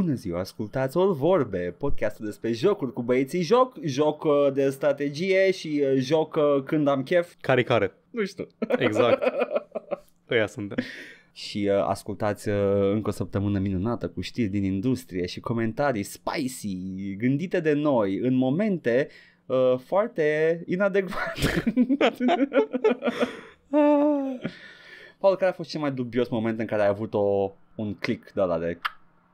Bună ziua, ascultați o Vorbe, podcastul despre jocuri cu băieții joc, joc uh, de strategie și uh, joc uh, când am chef. Care-care? Nu știu. Exact. Ăia păi, suntem și uh, ascultați uh, încă o săptămână minunată cu știri din industrie și comentarii spicy, gândite de noi, în momente uh, foarte inadecvate. Ah. Paul, care a fost cel mai dubios moment în care ai avut o, un click de la de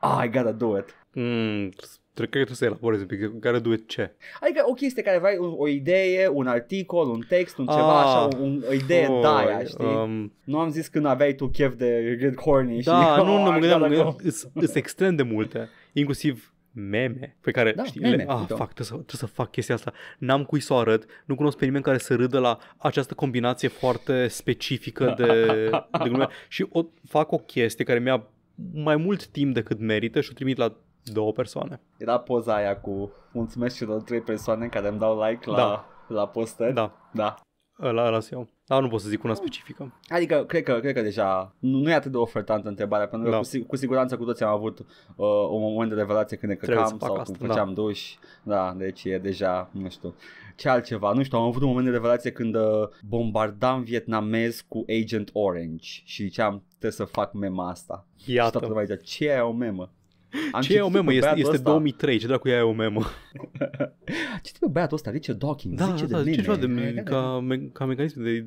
ah, I gotta do it. Mm, trebuie că trebuie să elaborezi un pic, care do it ce? Adică o chestie care vrei, o, o idee, un articol, un text, un ceva, ah, așa, o, o idee oh, de-aia, știi? Um, nu am zis când aveai tu chef de Red Horny da, și... nu, nu, nu, mă gândeam, sunt extrem de multe, inclusiv meme pe care da, știi, meme, le, ah, da. fac, trebuie să, trebuie să fac chestia asta, n-am cui să o arăt, nu cunosc pe nimeni care să râdă la această combinație foarte specifică de, de glume și o, fac o chestie care mi-a mai mult timp decât merită și o trimit la două persoane. Era poza aia cu mulțumesc celor trei persoane care îmi dau like la, da. la poster. Da. Da. Ăla, ăla eu. Dar nu pot să zic una specifică. Adică, cred că, cred că deja nu, nu e atât de ofertantă întrebarea, pentru că da. cu, cu, siguranță cu toți am avut uh, un moment de revelație când ne căcam sau când făceam da. duș. Da, deci e deja, nu știu ce altceva, nu știu, am avut un moment de revelație când uh, bombardam vietnamez cu Agent Orange și ziceam, trebuie să fac mema asta. Iată. Și zicea, ce e o memă? Am ce e o memă? Este, este 2003, ce dracu e o memă? Citit pe băiatul ăsta, zice Dawkins, da, zice da, de mine. Ceva de, me- ca, me- ca mecanism de,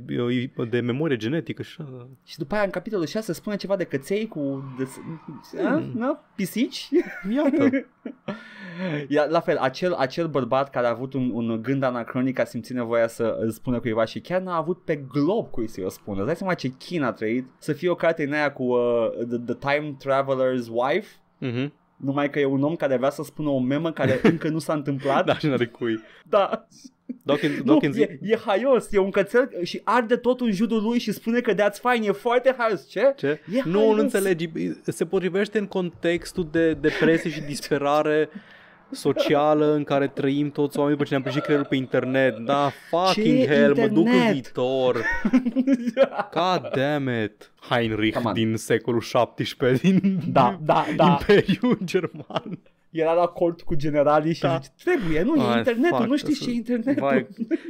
de memorie genetică și Și după aia în capitolul 6 spune ceva de căței cu... De, hmm. a, na, pisici? Iată. Ia, la fel, acel, acel bărbat care a avut un, un gând anacronic a simțit nevoia să îl spună cuiva și chiar n-a avut pe glob ei să-i o spună. dai seama ce chin a trăit să fie o carte în aia cu uh, the, the Time Traveler's Wife Uh-huh. Numai că e un om care avea să spună o memă care încă nu s-a întâmplat. da, și n-are cui. Da. Dokin, Dokin, nu, e, e haios, e un cățel și arde tot în jurul lui și spune că that's fine, e foarte haios. Ce? Ce? E nu, haios. nu înțelegi, se potrivește în contextul de depresie și disperare socială în care trăim toți oamenii după ce ne-am prins creierul pe internet. Da, fucking ce hell, internet? mă duc în viitor. God damn it. Heinrich din secolul 17 din da, da, da. Imperiul German era la cort cu generalii și da. zice, trebuie, nu, e internetul, nu știi ce e internetul. Vai.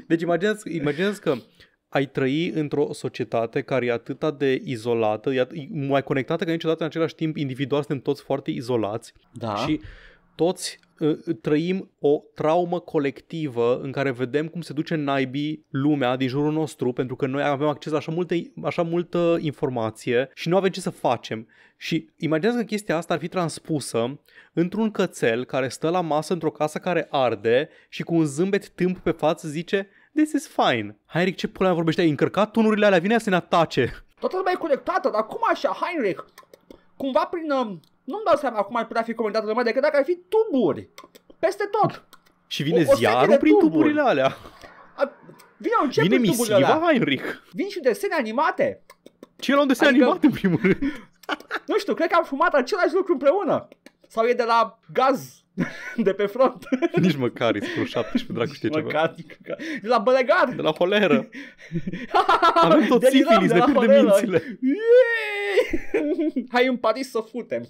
Deci imaginează, imaginează că ai trăi într-o societate care e atât de izolată, e mai conectată ca niciodată în același timp, individual suntem toți foarte izolați da. și toți trăim o traumă colectivă în care vedem cum se duce naibii lumea din jurul nostru pentru că noi avem acces la așa, multe, așa multă informație și nu avem ce să facem. Și imaginează că chestia asta ar fi transpusă într-un cățel care stă la masă într-o casă care arde și cu un zâmbet timp pe față zice This is fine. Heinrich, ce pula vorbește? Ai încărcat tunurile alea? Vine să ne atace. Toată lumea e conectată, dar cum așa, Heinrich? Cumva prin, um, nu-mi dau seama cum ar putea fi comentat lumea decât dacă ar fi tuburi. Peste tot. Și vine o, o ziarul prin tuburi. tuburile alea. A, vine un vine misiva alea. Heinrich. Vin și desene animate. Ce era un desen adică, animat în primul rând? nu știu, cred că am fumat același lucru împreună. Sau e de la gaz De pe front. Nici măcar e scurul 17, dracu știe ceva. Măcar, de la bălegar. De la holeră. Avem tot sifilis, ne pierdem mințile. Hai în Paris să futem.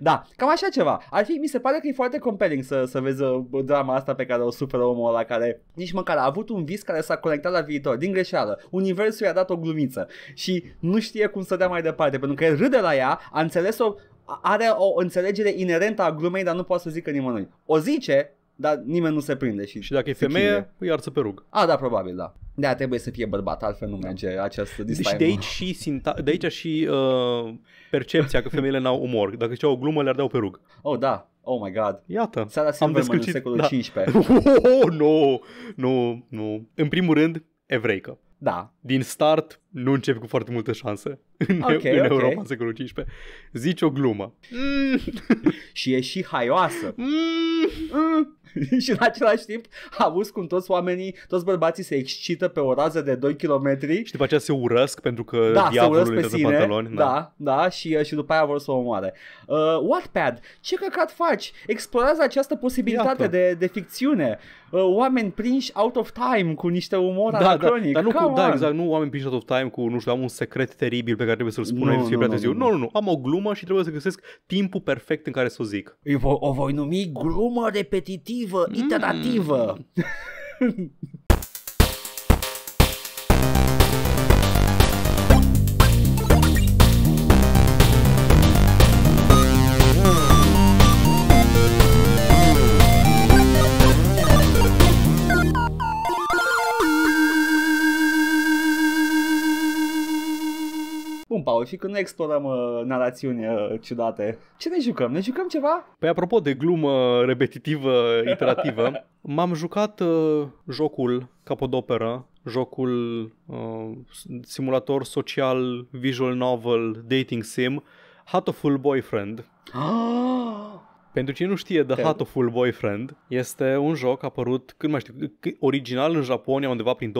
Da, cam așa ceva. Ar fi, mi se pare că e foarte compelling să, să vezi uh, drama asta pe care o suferă omul ăla care nici măcar a avut un vis care s-a conectat la viitor, din greșeală. Universul i-a dat o glumiță și nu știe cum să dea mai departe, pentru că el râde la ea, a înțeles-o are o înțelegere inerentă a glumei, dar nu poate să zică nimănui. O zice, dar nimeni nu se prinde. Și, și dacă e femeie, îi arță pe rug. A, da, probabil, da. De trebuie să fie bărbat, altfel nu da. merge da. această distinție. Deci de aici și, sinta- de aici și uh, percepția că femeile n-au umor. Dacă ziceau o glumă, le ardeau pe rug. Oh, da. Oh my god. Iată. Seara Silverman în secolul da. 15. Oh, no, nu, no, nu. No. În primul rând, evreică da, din start nu începi cu foarte multe șanse în, okay, în okay. Europa în secolul XV. Zici o glumă. Mm. și e și haioasă. Mm. Mm. și în același timp auzi cum toți oamenii, toți bărbații se excită pe o rază de 2 km. Și după aceea se urăsc pentru că da, diavolul se urăsc pe sine, pantaloni. Da, da, da și, și după aia vor să o omoare. Uh, Wattpad, ce căcat faci? Explorează această posibilitate de, de ficțiune. Uh, oameni prinși out of time cu niște umor da, da, anacronic. Da, dar nu, cu, da, exact, nu oameni prinși out of time cu, nu știu, am un secret teribil pe care trebuie să-l spun nu, fiecare nu, nu, nu, nu, nu, am o glumă și trebuie să găsesc timpul perfect în care să o zic. O, o voi numi glumă repetitivă Hum. iterativa hum. interativa. Paul, și că explorăm uh, narațiuni uh, ciudate. Ce ne jucăm? Ne jucăm ceva? Păi apropo de glumă repetitivă, iterativă, m-am jucat uh, jocul Capodoperă, jocul uh, simulator social, visual novel, dating sim, Hatoful Boyfriend. Ah! Pentru cine nu știe, The Te... Hatoful Boyfriend este un joc apărut, când mai știu, original în Japonia undeva prin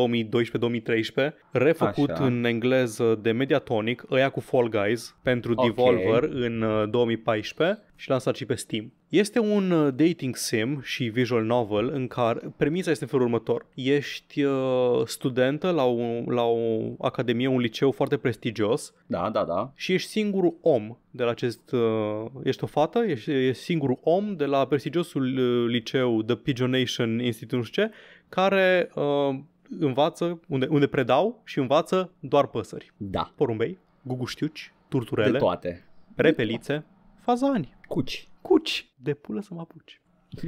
2012-2013, refăcut Așa. în engleză de Mediatonic, ăia cu Fall Guys pentru okay. Devolver în 2014 uh, și lansat și pe Steam. Este un uh, dating sim și visual novel în care premisa este în felul următor. Ești uh, studentă la, un, la o academie, un liceu foarte prestigios. Da, da, da. Și ești singurul om de la acest... Uh, ești o fată, ești, ești singurul om de la prestigiosul uh, liceu The Pigeonation Institute, nu știu ce, care uh, învață, unde, unde predau și învață doar păsări. Da. Porumbei, guguștiuci, turturele. De toate. Repelițe fazani. Cuci. Cuci. De pulă să mă apuci.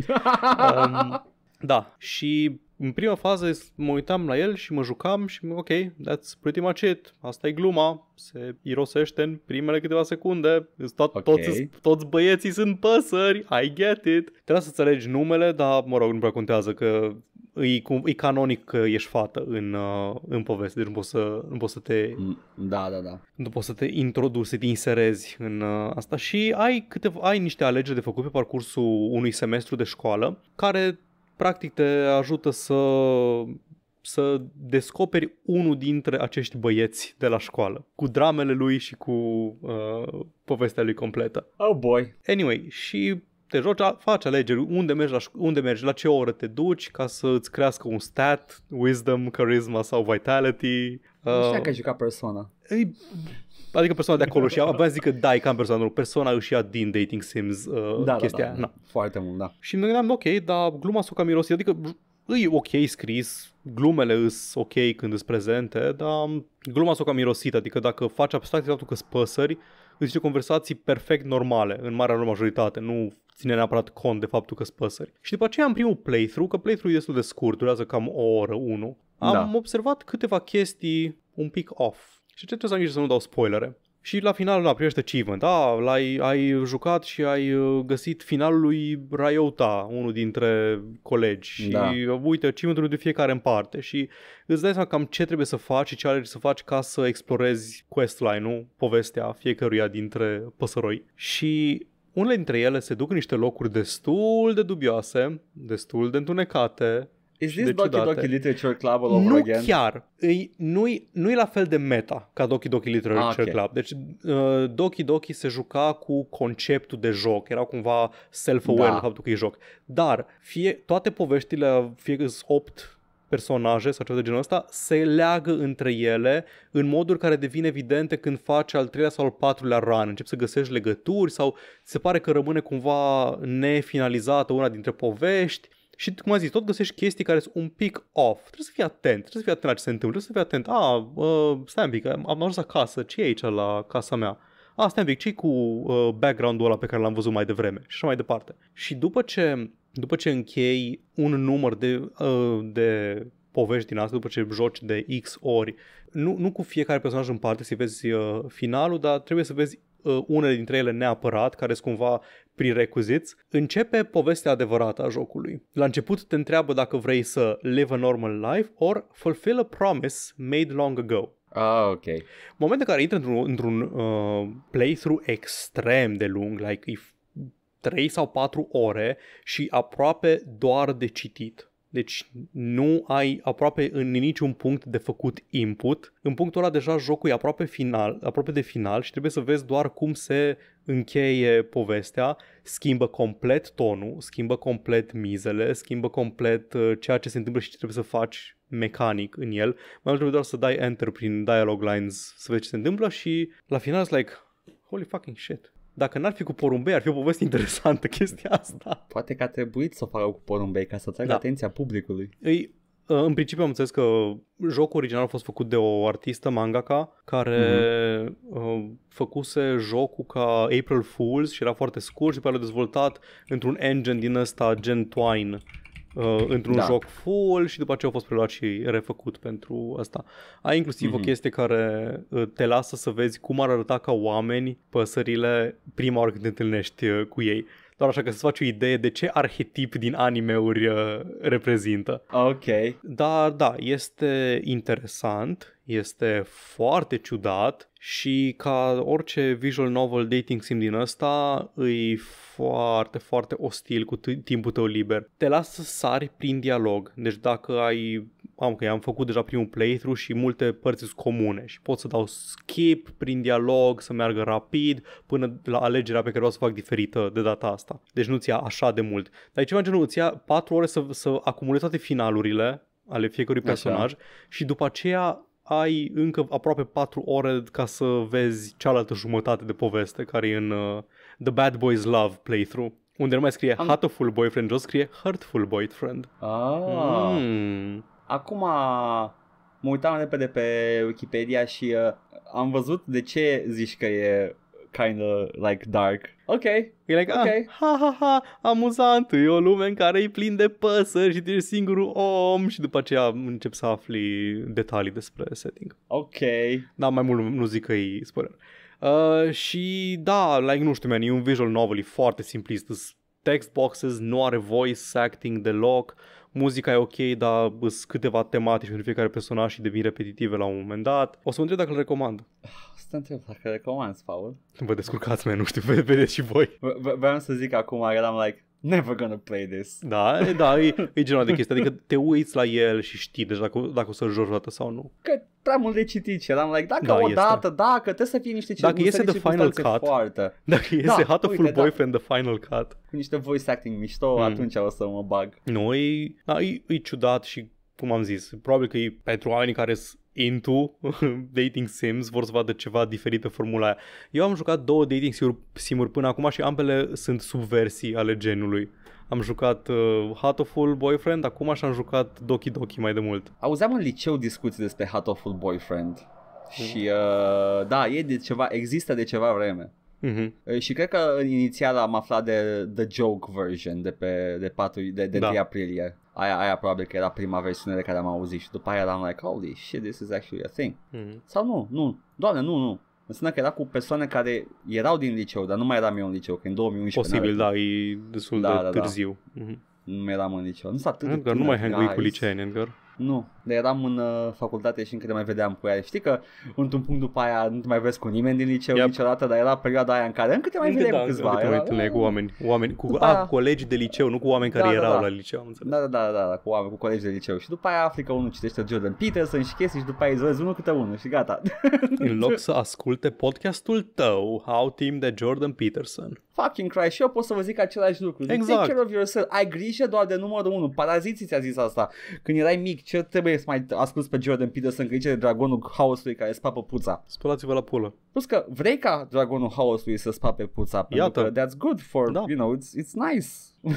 um, da. Și în prima fază mă uitam la el și mă jucam și ok, that's pretty much it. Asta e gluma, se irosește în primele câteva secunde. Tot, okay. toți, toți băieții sunt păsări, I get it. Trebuie să alegi numele, dar mă rog, nu prea contează că îi, cum, e canonic că ești fată în, uh, în poveste, deci nu poți să, nu poți să te... Mm, da, da, da. Nu poți să te introduci, să te inserezi în uh, asta și ai, câteva, ai niște alegeri de făcut pe parcursul unui semestru de școală care practic te ajută să să descoperi unul dintre acești băieți de la școală, cu dramele lui și cu uh, povestea lui completă. Oh boy! Anyway, și te joci, faci alegeri unde mergi, la, unde mergi, la ce oră te duci ca să îți crească un stat, wisdom, charisma sau vitality. Nu uh, că ai jucat persoana E, adică persoana de acolo și abia zic că dai ca persoana persoana nu, persoana își ia din Dating Sims uh, da, da chestia. Da, da. Na. Foarte mult, da. Și mă gândeam, ok, dar gluma s-o cam irosit, adică îi ok scris, glumele îs ok când îți prezente, dar gluma s-o cam irosit, adică dacă faci abstract faptul că spăsări, îți zice conversații perfect normale, în marea lor majoritate, nu ține neapărat cont de faptul că spăsări. Și după aceea am primul playthrough, că playthrough e destul de scurt, durează cam o oră, unu. Am da. observat câteva chestii un pic off. Și ce să am să nu dau spoilere și la final, da, primește achievement. Da, l-ai, ai jucat și ai uh, găsit finalul lui Raiota, unul dintre colegi. Și da. uite, achievement de fiecare în parte. Și îți dai seama cam ce trebuie să faci și ce alegi să faci ca să explorezi questline-ul, povestea fiecăruia dintre păsăroi. Și unele dintre ele se duc în niște locuri destul de dubioase, destul de întunecate, Is this Doki Doki Literature Club all over nu again? chiar. Îi, nu-i, nu-i la fel de meta ca Doki Doki Literature ah, okay. Club. Deci uh, Doki Doki se juca cu conceptul de joc. Era cumva self-aware da. faptul că e joc. Dar fie toate poveștile, fie că 8 personaje sau ceva de genul ăsta se leagă între ele în moduri care devin evidente când faci al treilea sau al patrulea run. Începi să găsești legături sau se pare că rămâne cumva nefinalizată una dintre povești și, cum am zis, tot găsești chestii care sunt un pic off. Trebuie să fii atent, trebuie să fii atent la ce se întâmplă, trebuie să fii atent. A, uh, stai un pic, am ajuns acasă, ce e aici la casa mea? A, stai un pic, ce cu uh, background-ul ăla pe care l-am văzut mai devreme? Și așa mai departe. Și după ce, după ce închei un număr de, uh, de povești din asta după ce joci de X ori. Nu, nu cu fiecare personaj în parte să vezi uh, finalul, dar trebuie să vezi Uh, unele dintre ele neapărat, care sunt cumva prerecuziți, începe povestea adevărată a jocului. La început te întreabă dacă vrei să live a normal life or fulfill a promise made long ago. Ah, ok. Momentul în care intră într-un, într-un uh, playthrough extrem de lung, like 3 sau 4 ore și aproape doar de citit. Deci nu ai aproape în niciun punct de făcut input. În punctul ăla deja jocul e aproape, final, aproape de final și trebuie să vezi doar cum se încheie povestea, schimbă complet tonul, schimbă complet mizele, schimbă complet uh, ceea ce se întâmplă și ce trebuie să faci mecanic în el. Mai mult trebuie doar să dai enter prin dialog lines să vezi ce se întâmplă și la final like holy fucking shit. Dacă n-ar fi cu porumbei, ar fi o poveste interesantă chestia asta. Poate că a trebuit să o facă cu porumbei ca să atragă da. atenția publicului. Ei, ă, în principiu am înțeles că jocul original a fost făcut de o artistă mangaka care mm-hmm. făcuse jocul ca April Fools și era foarte scurt și pe a dezvoltat într-un engine din ăsta gen Twine uh, într-un da. joc full și după aceea au fost preluat și refăcut pentru asta. Ai inclusiv mm-hmm. o mhm. chestie care uh, te lasă să vezi cum ar arăta ca oameni păsările prima oară când te întâlnești uh, cu ei. Doar așa că să-ți faci o idee de ce arhetip din animeuri uh, reprezintă. Ok. Dar da, este interesant, este foarte ciudat și ca orice visual novel dating sim din ăsta, îi foarte, foarte ostil cu t- timpul tău liber. Te lasă să sari prin dialog. Deci dacă ai am că am făcut deja primul playthrough și multe părți sunt comune și pot să dau skip prin dialog, să meargă rapid până la alegerea pe care o să fac diferită de data asta. Deci nu-ți ia așa de mult. Dar e ceva genul, îți ia 4 ore să, să acumulezi toate finalurile ale fiecărui personaj Așa. și după aceea ai încă aproape 4 ore ca să vezi cealaltă jumătate de poveste care e în uh, The Bad Boys Love playthrough, unde nu mai scrie Am... Hateful Boyfriend, jos scrie Hurtful Boyfriend. Ah. Mm. Acum mă uitam repede pe Wikipedia și uh, am văzut de ce zici că e kind of like dark. Ok. E like, ah, okay. ah, ha, ha, ha, amuzant, e o lume în care e plin de păsări și tu ești singurul om și după aceea încep să afli detalii despre setting. Ok. Da, mai mult nu zic că e spoiler. Uh, și da, like, nu știu, man, e un visual novel, e foarte simplist, text boxes, nu are voice acting deloc. Uh, muzica e ok, dar sunt câteva tematici pentru fiecare personaj și devin repetitive la un moment dat. O să mă întreb dacă îl recomand. Să te întreb dacă recomand, Paul. Vă descurcați, mai nu știu, vedeți și voi. Vreau să zic acum, am like, never gonna play this. Da, da, e, e genul de chestie, adică te uiți la el și știi deja dacă, dacă o să-l joci o sau nu. Că prea mult de citit și eram like, dacă da, o dată, dacă, trebuie să fie niște Dacă iese The Final Cut, foarte. dacă iese da, full uite, da. Boyfriend da. The Final Cut. Cu niște voice acting mișto, mm. atunci o să mă bag. Nu, e, da, e, e ciudat și cum am zis, probabil că e pentru oamenii care sunt into dating sims, vor să vadă ceva diferit pe formula aia. Eu am jucat două dating simuri până acum și ambele sunt subversii ale genului. Am jucat uh, Hatoful Boyfriend acum și am jucat Doki Doki mai de mult. Auzeam în liceu discuții despre Hatoful Boyfriend. Și mhm. uh, da, e de ceva, există de ceva vreme. Mm-hmm. Ă, și cred că inițial am aflat de The Joke version de pe de 4 de, de da. 3 aprilie. Aia, aia probabil că era prima versiune de care am auzit și după aia am like, holy shit, this is actually a thing. Mm-hmm. Sau nu, nu, doamne, nu, nu. Înseamnă că era cu persoane care erau din liceu, dar nu mai eram eu în liceu, că în 2011. Posibil, da, e destul da, de da, da. târziu. Da. Mm-hmm. Nu mai eram în liceu. Nu s-a atât Edgar, de nu mai hangai cu liceeni, Edgar. Nu, dar eram în uh, facultate și încă te mai vedeam cu ea. Știi că într-un punct după aia nu te mai vezi cu nimeni din liceu yep. niciodată, dar era perioada aia în care încă te mai vedeam da, cu câțiva. Încă Te mai întâlneai cu oameni, oameni cu a, aia... colegi de liceu, nu cu oameni care da, da erau da, da. la liceu, am da, Da, da, da, da, da, cu oameni, cu colegi de liceu. Și după aia afli că unul citește Jordan Peterson și chestii și după aia izolezi unul câte unul și gata. în loc să asculte podcastul tău, How Team de Jordan Peterson. Fucking Christ, și eu pot să vă zic același lucru. exact. Take care of yourself. Ai grijă doar de numărul 1. Paraziții ți-a zis asta. Când erai mic, ce trebuie Apex mai ascuns pe Jordan Peterson să de dragonul haosului care spapă puța. Spălați-vă la pulă. Plus că vrei ca dragonul haosului să spape puța, Iată. pentru că that's good for, da. you know, it's, it's nice.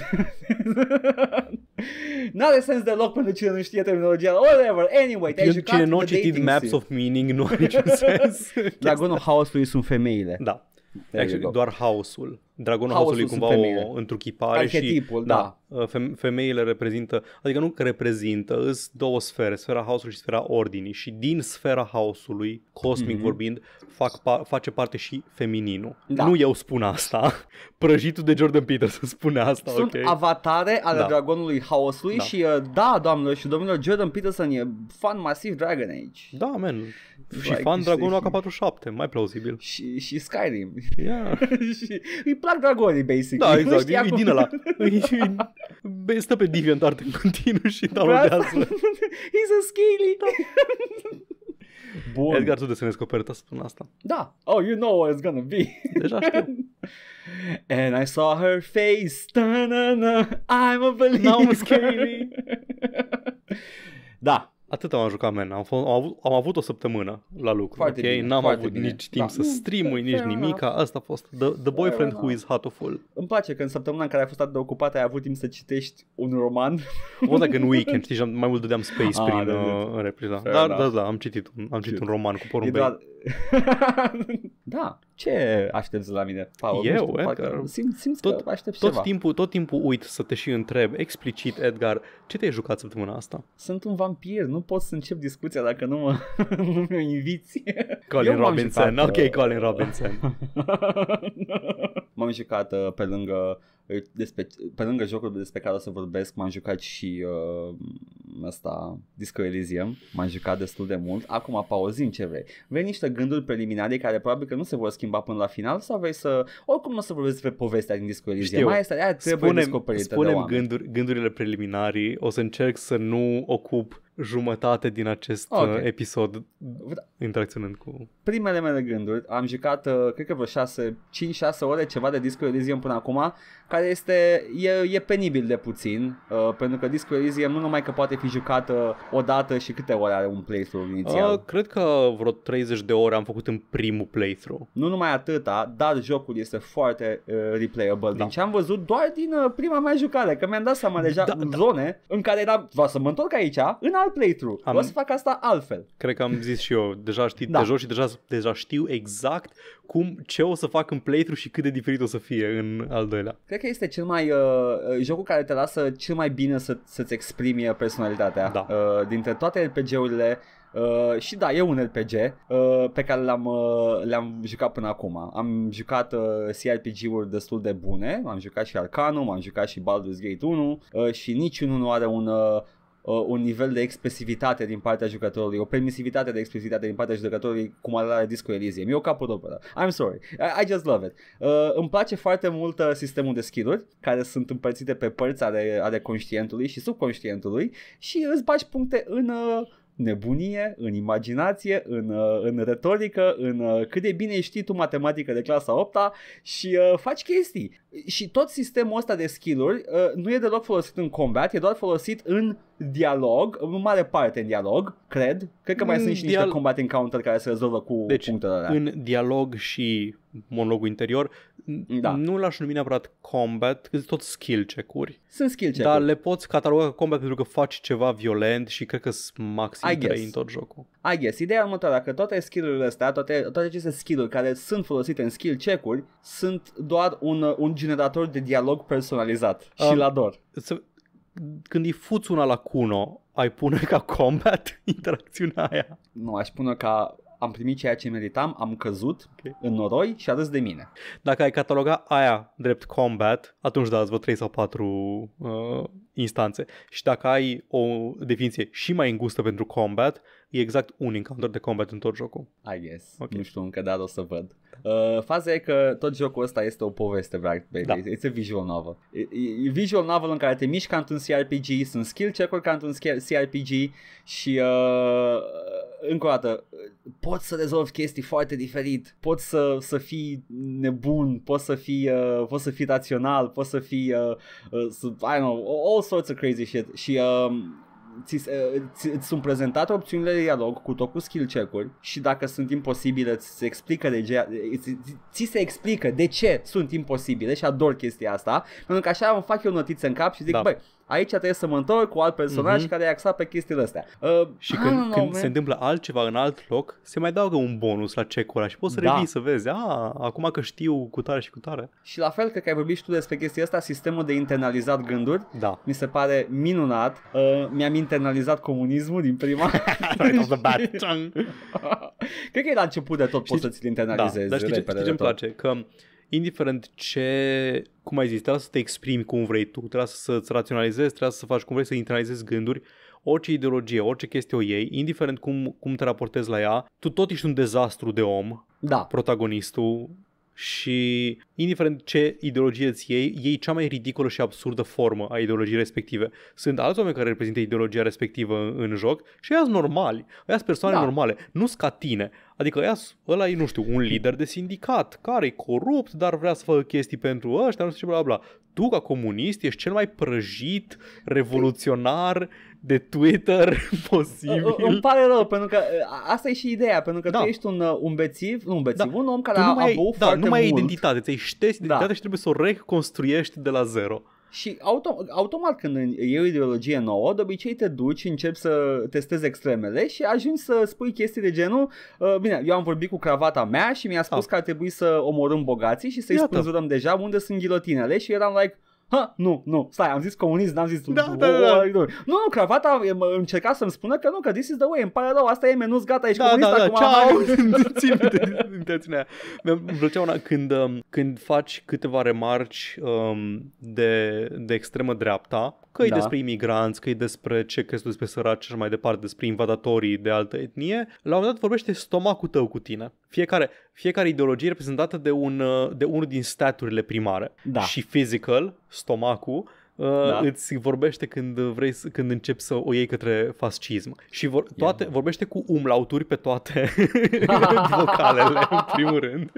N-are sens deloc pentru cine nu știe terminologia Whatever, anyway te cine nu a citit Maps scene. of Meaning Nu are niciun sens Dragonul haosului sunt femeile Da, Actually, doar haosul Dragonul Haosul Haosului cumva o întruchipare Arhetipul, și da, da. Uh, femeile reprezintă, adică nu că reprezintă, sunt două sfere, sfera haosului și sfera ordinii și din sfera haosului, cosmic mm-hmm. vorbind, fac face parte și femininul. Da. Nu eu spun asta, prăjitul de Jordan Peterson spune asta, Sunt okay? avatare ale da. Dragonului Haosului da. și uh, da, doamnelor și domnilor, Jordan Peterson e fan masiv Dragon Age. Da, men. Și like, fan Dragonul AK-47, mai plauzibil. Și, și Skyrim. Yeah. și îi plac dragonii, basic. Da, exact, nu știa e, cum... din ăla. Stă pe DeviantArt în continuu și downloadează. He's a scaly. Da. Bun. Edgar, tu trebuie să ne descoperi să spun asta. Da. Oh, you know what it's gonna be. Deja știu. And I saw her face. Ta-na-na. I'm a believer. Now I'm scaly. da. Atât am jucat, man. Am, f- am, avut, am avut o săptămână la lucru, foarte ok? Bine, N-am avut bine. nici da. timp da. să mm, streamui, nici nimica. Asta a fost the, the boyfriend who is hot full. Îmi place că în săptămâna în care ai fost atât de ocupat ai avut timp să citești un roman. O, dacă în weekend, știi, mai mult dădeam space ah, prin da, uh, da, în replica. Da, da, da, am citit, un, am citit un roman cu porumbei. Da, ce aștepți la mine, Paul? Eu, nu știu, Edgar? Parcă simt, simți tot, că aștept tot ceva. Timpul, tot timpul uit să te și întreb explicit, Edgar, ce te-ai jucat săptămâna asta? Sunt un vampir, nu pot să încep discuția dacă nu mă, nu mă inviți. Colin Eu Robinson, jucat, ok, uh, Colin Robinson. m-am jucat uh, pe lângă despre, pe lângă jocul despre care o să vorbesc, m-am jucat și uh, asta, Disco Elysium, m-am jucat destul de mult. Acum pauzim ce vrei. Vrei niște gânduri preliminare care probabil că nu se vor schimba până la final sau vrei să... Oricum nu o să vorbesc despre povestea din Disco Elysium. Știu. Mai este, aia trebuie spunem, descoperită spunem de gânduri, gândurile preliminarii, o să încerc să nu ocup jumătate din acest okay. Uh, episod da. interacționând cu... Primele mele gânduri, am jucat, uh, cred că vreo 5-6 ore ceva de Disco Elysium până acum, care este, e, e penibil de puțin, uh, pentru că Disco Elysium nu numai că poate fi jucat uh, o dată și câte ore are un playthrough inițial. Uh, cred că vreo 30 de ore am făcut în primul playthrough. Nu numai atâta, dar jocul este foarte uh, replayable. Da. Din ce am văzut doar din uh, prima mea jucare, că mi-am dat seama deja da, da. zone da. în care era, va să mă întorc aici, în alt playthrough. Am... O să fac asta altfel. Cred că am zis și eu, deja știi, da. deja și deja, deja știu exact cum, ce o să fac în playthrough și cât de diferit o să fie în al doilea. Cred că este cel mai, uh, jocul care te lasă cel mai bine să, să-ți exprimi uh, personalitatea. Da. Uh, dintre toate RPG-urile, Uh, și da, e un RPG uh, pe care l-am, uh, le-am jucat până acum. Am jucat uh, CRPG-uri destul de bune, am jucat și Arcanum, am jucat și Baldur's Gate 1 uh, și niciunul nu are un uh, uh, un nivel de expresivitate din partea jucătorului, o permisivitate de expresivitate din partea jucătorului cum ar Disco Elysium. E o capul opera. I'm sorry. I, I just love it. Uh, îmi place foarte mult uh, sistemul de skill-uri care sunt împărțite pe părți ale, ale conștientului și subconștientului și îți bagi puncte în... Uh, nebunie, în imaginație, în, uh, în retorică, în uh, cât de bine știi tu matematică de clasa 8 și uh, faci chestii. Și tot sistemul ăsta de skill-uri uh, nu e deloc folosit în combat, e doar folosit în dialog, în mare parte în dialog, cred. Cred că mai în sunt și dial... niște combat encounter care se rezolvă cu deci, punctele alea. în dialog și monologul interior, da. nu l-aș numi neapărat combat, că sunt tot skill check-uri. Sunt skill check-uri. Dar le poți cataloga ca combat pentru că faci ceva violent și cred că sunt maxim I 3 guess. în tot jocul. I guess. Ideea următoare, că toate skill-urile astea, toate, toate aceste skill-uri care sunt folosite în skill check-uri, sunt doar un, un generator de dialog personalizat um, și la dor. Să, când îi fuți una la Cuno, ai pune ca combat interacțiunea aia? Nu, aș pune ca am primit ceea ce meritam, am căzut okay. în noroi și a râs de mine. Dacă ai cataloga aia drept combat, atunci da, vă 3 sau 4 uh, instanțe. Și dacă ai o definiție și mai îngustă pentru combat, e exact un encounter de combat în tot jocul. I guess. Okay. Nu știu încă, dar o să văd. Uh, faza e că tot jocul ăsta este o poveste, baby? Da. It's a visual novel. E, e visual novel în care te mișcă într-un CRPG, sunt skill check-uri ca într-un CRPG și uh, încă o dată, poți să rezolvi chestii foarte diferit, poți să, să fii nebun, poți să fii, uh, poți să fii rațional, poți să fii, uh, uh, I don't know, all sorts of crazy shit și... Uh, ți, ți, îți sunt prezentate opțiunile de dialog cu tot cu skill check-uri și dacă sunt imposibile, ți se explică de ge- ți, ți se explică de ce sunt imposibile și ador chestia asta, pentru că așa îmi fac eu notiță în cap și zic, da. băi, Aici trebuie să mă întorc cu alt personaj mm-hmm. care e axat pe chestiile astea. Uh, și când, know, când se întâmplă altceva în alt loc, se mai adaugă un bonus la check și poți să da. revii să vezi. A, acum că știu cu tare și cu tare. Și la fel, cred că ai vorbit și tu despre chestia asta, sistemul de internalizat gânduri. Da. Mi se pare minunat. Uh, mi-am internalizat comunismul din prima. cred că e la început de tot, poți să-ți internalizezi. Da, dar știi, știi ce mi place? Că indiferent ce, cum ai zis, trebuie să te exprimi cum vrei tu, trebuie să-ți raționalizezi, trebuie să faci cum vrei, să internalizezi gânduri, orice ideologie, orice chestie o iei, indiferent cum, cum te raportezi la ea, tu tot ești un dezastru de om, da. protagonistul, și indiferent ce ideologie îți iei, iei cea mai ridicolă și absurdă formă a ideologiei respective. Sunt alți oameni care reprezintă ideologia respectivă în, joc și ei sunt normali, ei sunt persoane da. normale, nu sunt ca tine. Adică ea, ăla e, nu știu, un lider de sindicat care e corupt, dar vrea să facă chestii pentru ăștia, nu știu ce, bla, bla. Tu, ca comunist, ești cel mai prăjit, revoluționar de Twitter posibil. Îmi pare rău, pentru că asta e și ideea, pentru că da. tu ești un, uh, un bețiv, nu un bețiv, da. un om care a, a băut da, foarte nu mai ai da, identitate, ți-ai șters da. identitatea da. și trebuie să o reconstruiești de la zero. Și autom- automat când e o ideologie nouă, de obicei te duci, începi să testezi extremele și ajungi să spui chestii de genul uh, Bine, eu am vorbit cu cravata mea și mi-a spus ah. că ar trebui să omorâm bogații și să-i spânzurăm deja unde sunt ghilotinele și eram like ha, nu, nu, stai, am zis comunism, n-am zis... Da, da, da. Nu, nu, cravata încerca să-mi spună că nu, că this is the way, îmi pare rău, asta e menus, gata, ești da, comunist da, da, acum. Țin intențiunea aia. Mi-a plăcea una când, um, când faci câteva remarci um, de, de extremă dreapta, că e da. despre imigranți, că e despre ce crezi despre săraci și mai departe, despre invadatorii de altă etnie, la un moment dat vorbește stomacul tău cu tine. Fiecare, fiecare ideologie reprezentată de, un, de unul din staturile primare. Da. Și physical, stomacul, Uh, da. îți vorbește când vrei când începi să o iei către fascism. Și vor, toate, yeah. vorbește cu umlauturi pe toate vocalele, în primul rând.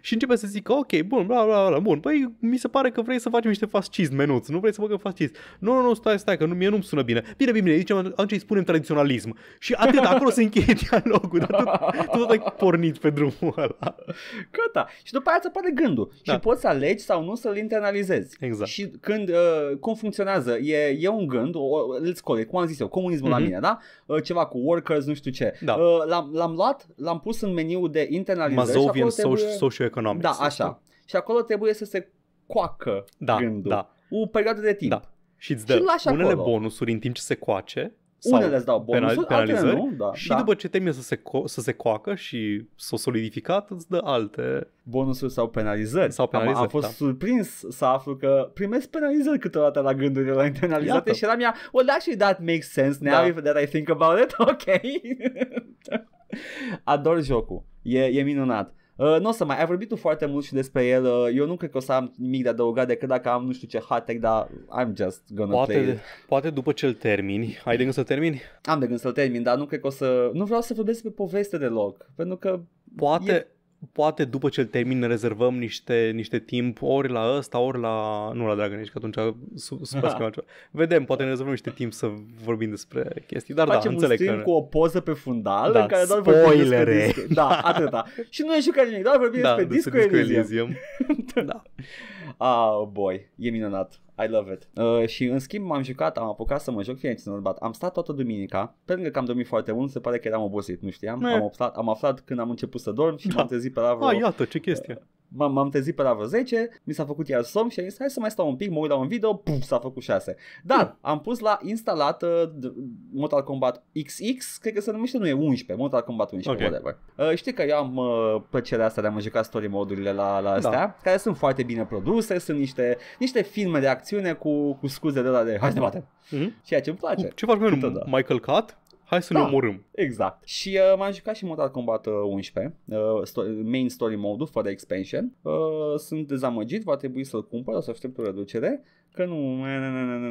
Și începe să zică, ok, bun, bla, bla, bla, bun, păi mi se pare că vrei să facem niște fascism, menuț, nu vrei să băgăm fascism. Nu, nu, nu, stai, stai, că nu, mie nu-mi sună bine. Bine, bine, bine, zicem, atunci îi spunem tradiționalism. Și atât, acolo se încheie dialogul, dar tu, tu tot ai pornit pe drumul ăla. Gata. Și după aia îți apare gândul. Da. Și poți să alegi sau nu să-l internalizezi. Exact. Și când uh, cum funcționează. E, e un gând, o, let's call it, cum am zis eu, comunismul mm-hmm. la mhm. mine, da? Uh, ceva cu workers, nu știu ce. Da. Uh, l-am, l-am luat, l-am pus în meniu de internalizare Mazovian și acolo trebuie... Da, așa. Și acolo trebuie să se coacă da, gândul. Da. O perioadă de timp. Da. Și îți dă unele acolo. bonusuri în timp ce se coace sau Unele îți dau bonusuri, penal, altele nu. Da, și da. după ce termină să se, co- să se coacă și s-o solidificat, îți dă alte bonusuri sau penalizări. Sau penalizări am, am fost da. surprins să aflu că primesc penalizări câteodată la gândurile la internalizate Iată. și era mea, well actually that makes sense now da. if that I think about it, ok. Ador jocul, e, e minunat. Uh, nu o să mai, ai vorbit tu foarte mult și despre el, uh, eu nu cred că o să am nimic de adăugat decât dacă am nu știu ce hot dar I'm just gonna poate, play it. Poate după ce-l termini, ai de gând să-l termini? Am de gând să-l termin, dar nu cred că o să, nu vreau să vorbesc pe poveste deloc, pentru că Poate, e poate după ce îl termin rezervăm niște, niște timp ori la ăsta, ori la... Nu la Dragon Age, că atunci supăscăm altceva. Vedem, poate ne rezervăm niște timp să vorbim despre chestii, dar da, Facem da, înțeleg că... cu o poză pe fundal da, în care doar vorbim despre Da, atâta. și nu e și nimic, doar vorbim da, despre Disco Elysium. da. Ah, boy, e minunat. I love it. Uh, și în schimb m-am jucat, am apucat să mă joc, fie în bat. Am stat toată duminica, pentru că am dormit foarte mult, se pare că eram obosit, nu știam. Eh. Am aflat, am aflat când am început să dorm și da. m-am trezit pe la ah, vreo... Ah, iată, ce chestie. Uh, m-am trezit pe la vreo 10, mi s-a făcut iar somn și am zis hai să mai stau un pic, mă uit la un video, pum, s-a făcut 6. Dar hmm. am pus la instalat uh, Mortal Kombat XX, cred că se numește, nu e 11, Mortal Kombat 11, okay. whatever. Uh, știi că eu am uh, plăcerea asta de a mă juca story modurile la, la da. astea, da. care sunt foarte bine produse, sunt niște, niște filme de acțiune cu, cu scuze de la de hai să ne batem. Mm-hmm. Ceea ce îmi place. Ce faci, da. Michael Cut? hai să da. ne omorâm. Exact. Și uh, m-am jucat și Mortal Kombat 11, uh, uh story, main story mode fără expansion. Uh, sunt dezamăgit, va trebui să-l cumpăr, o să aștept o reducere, că nu,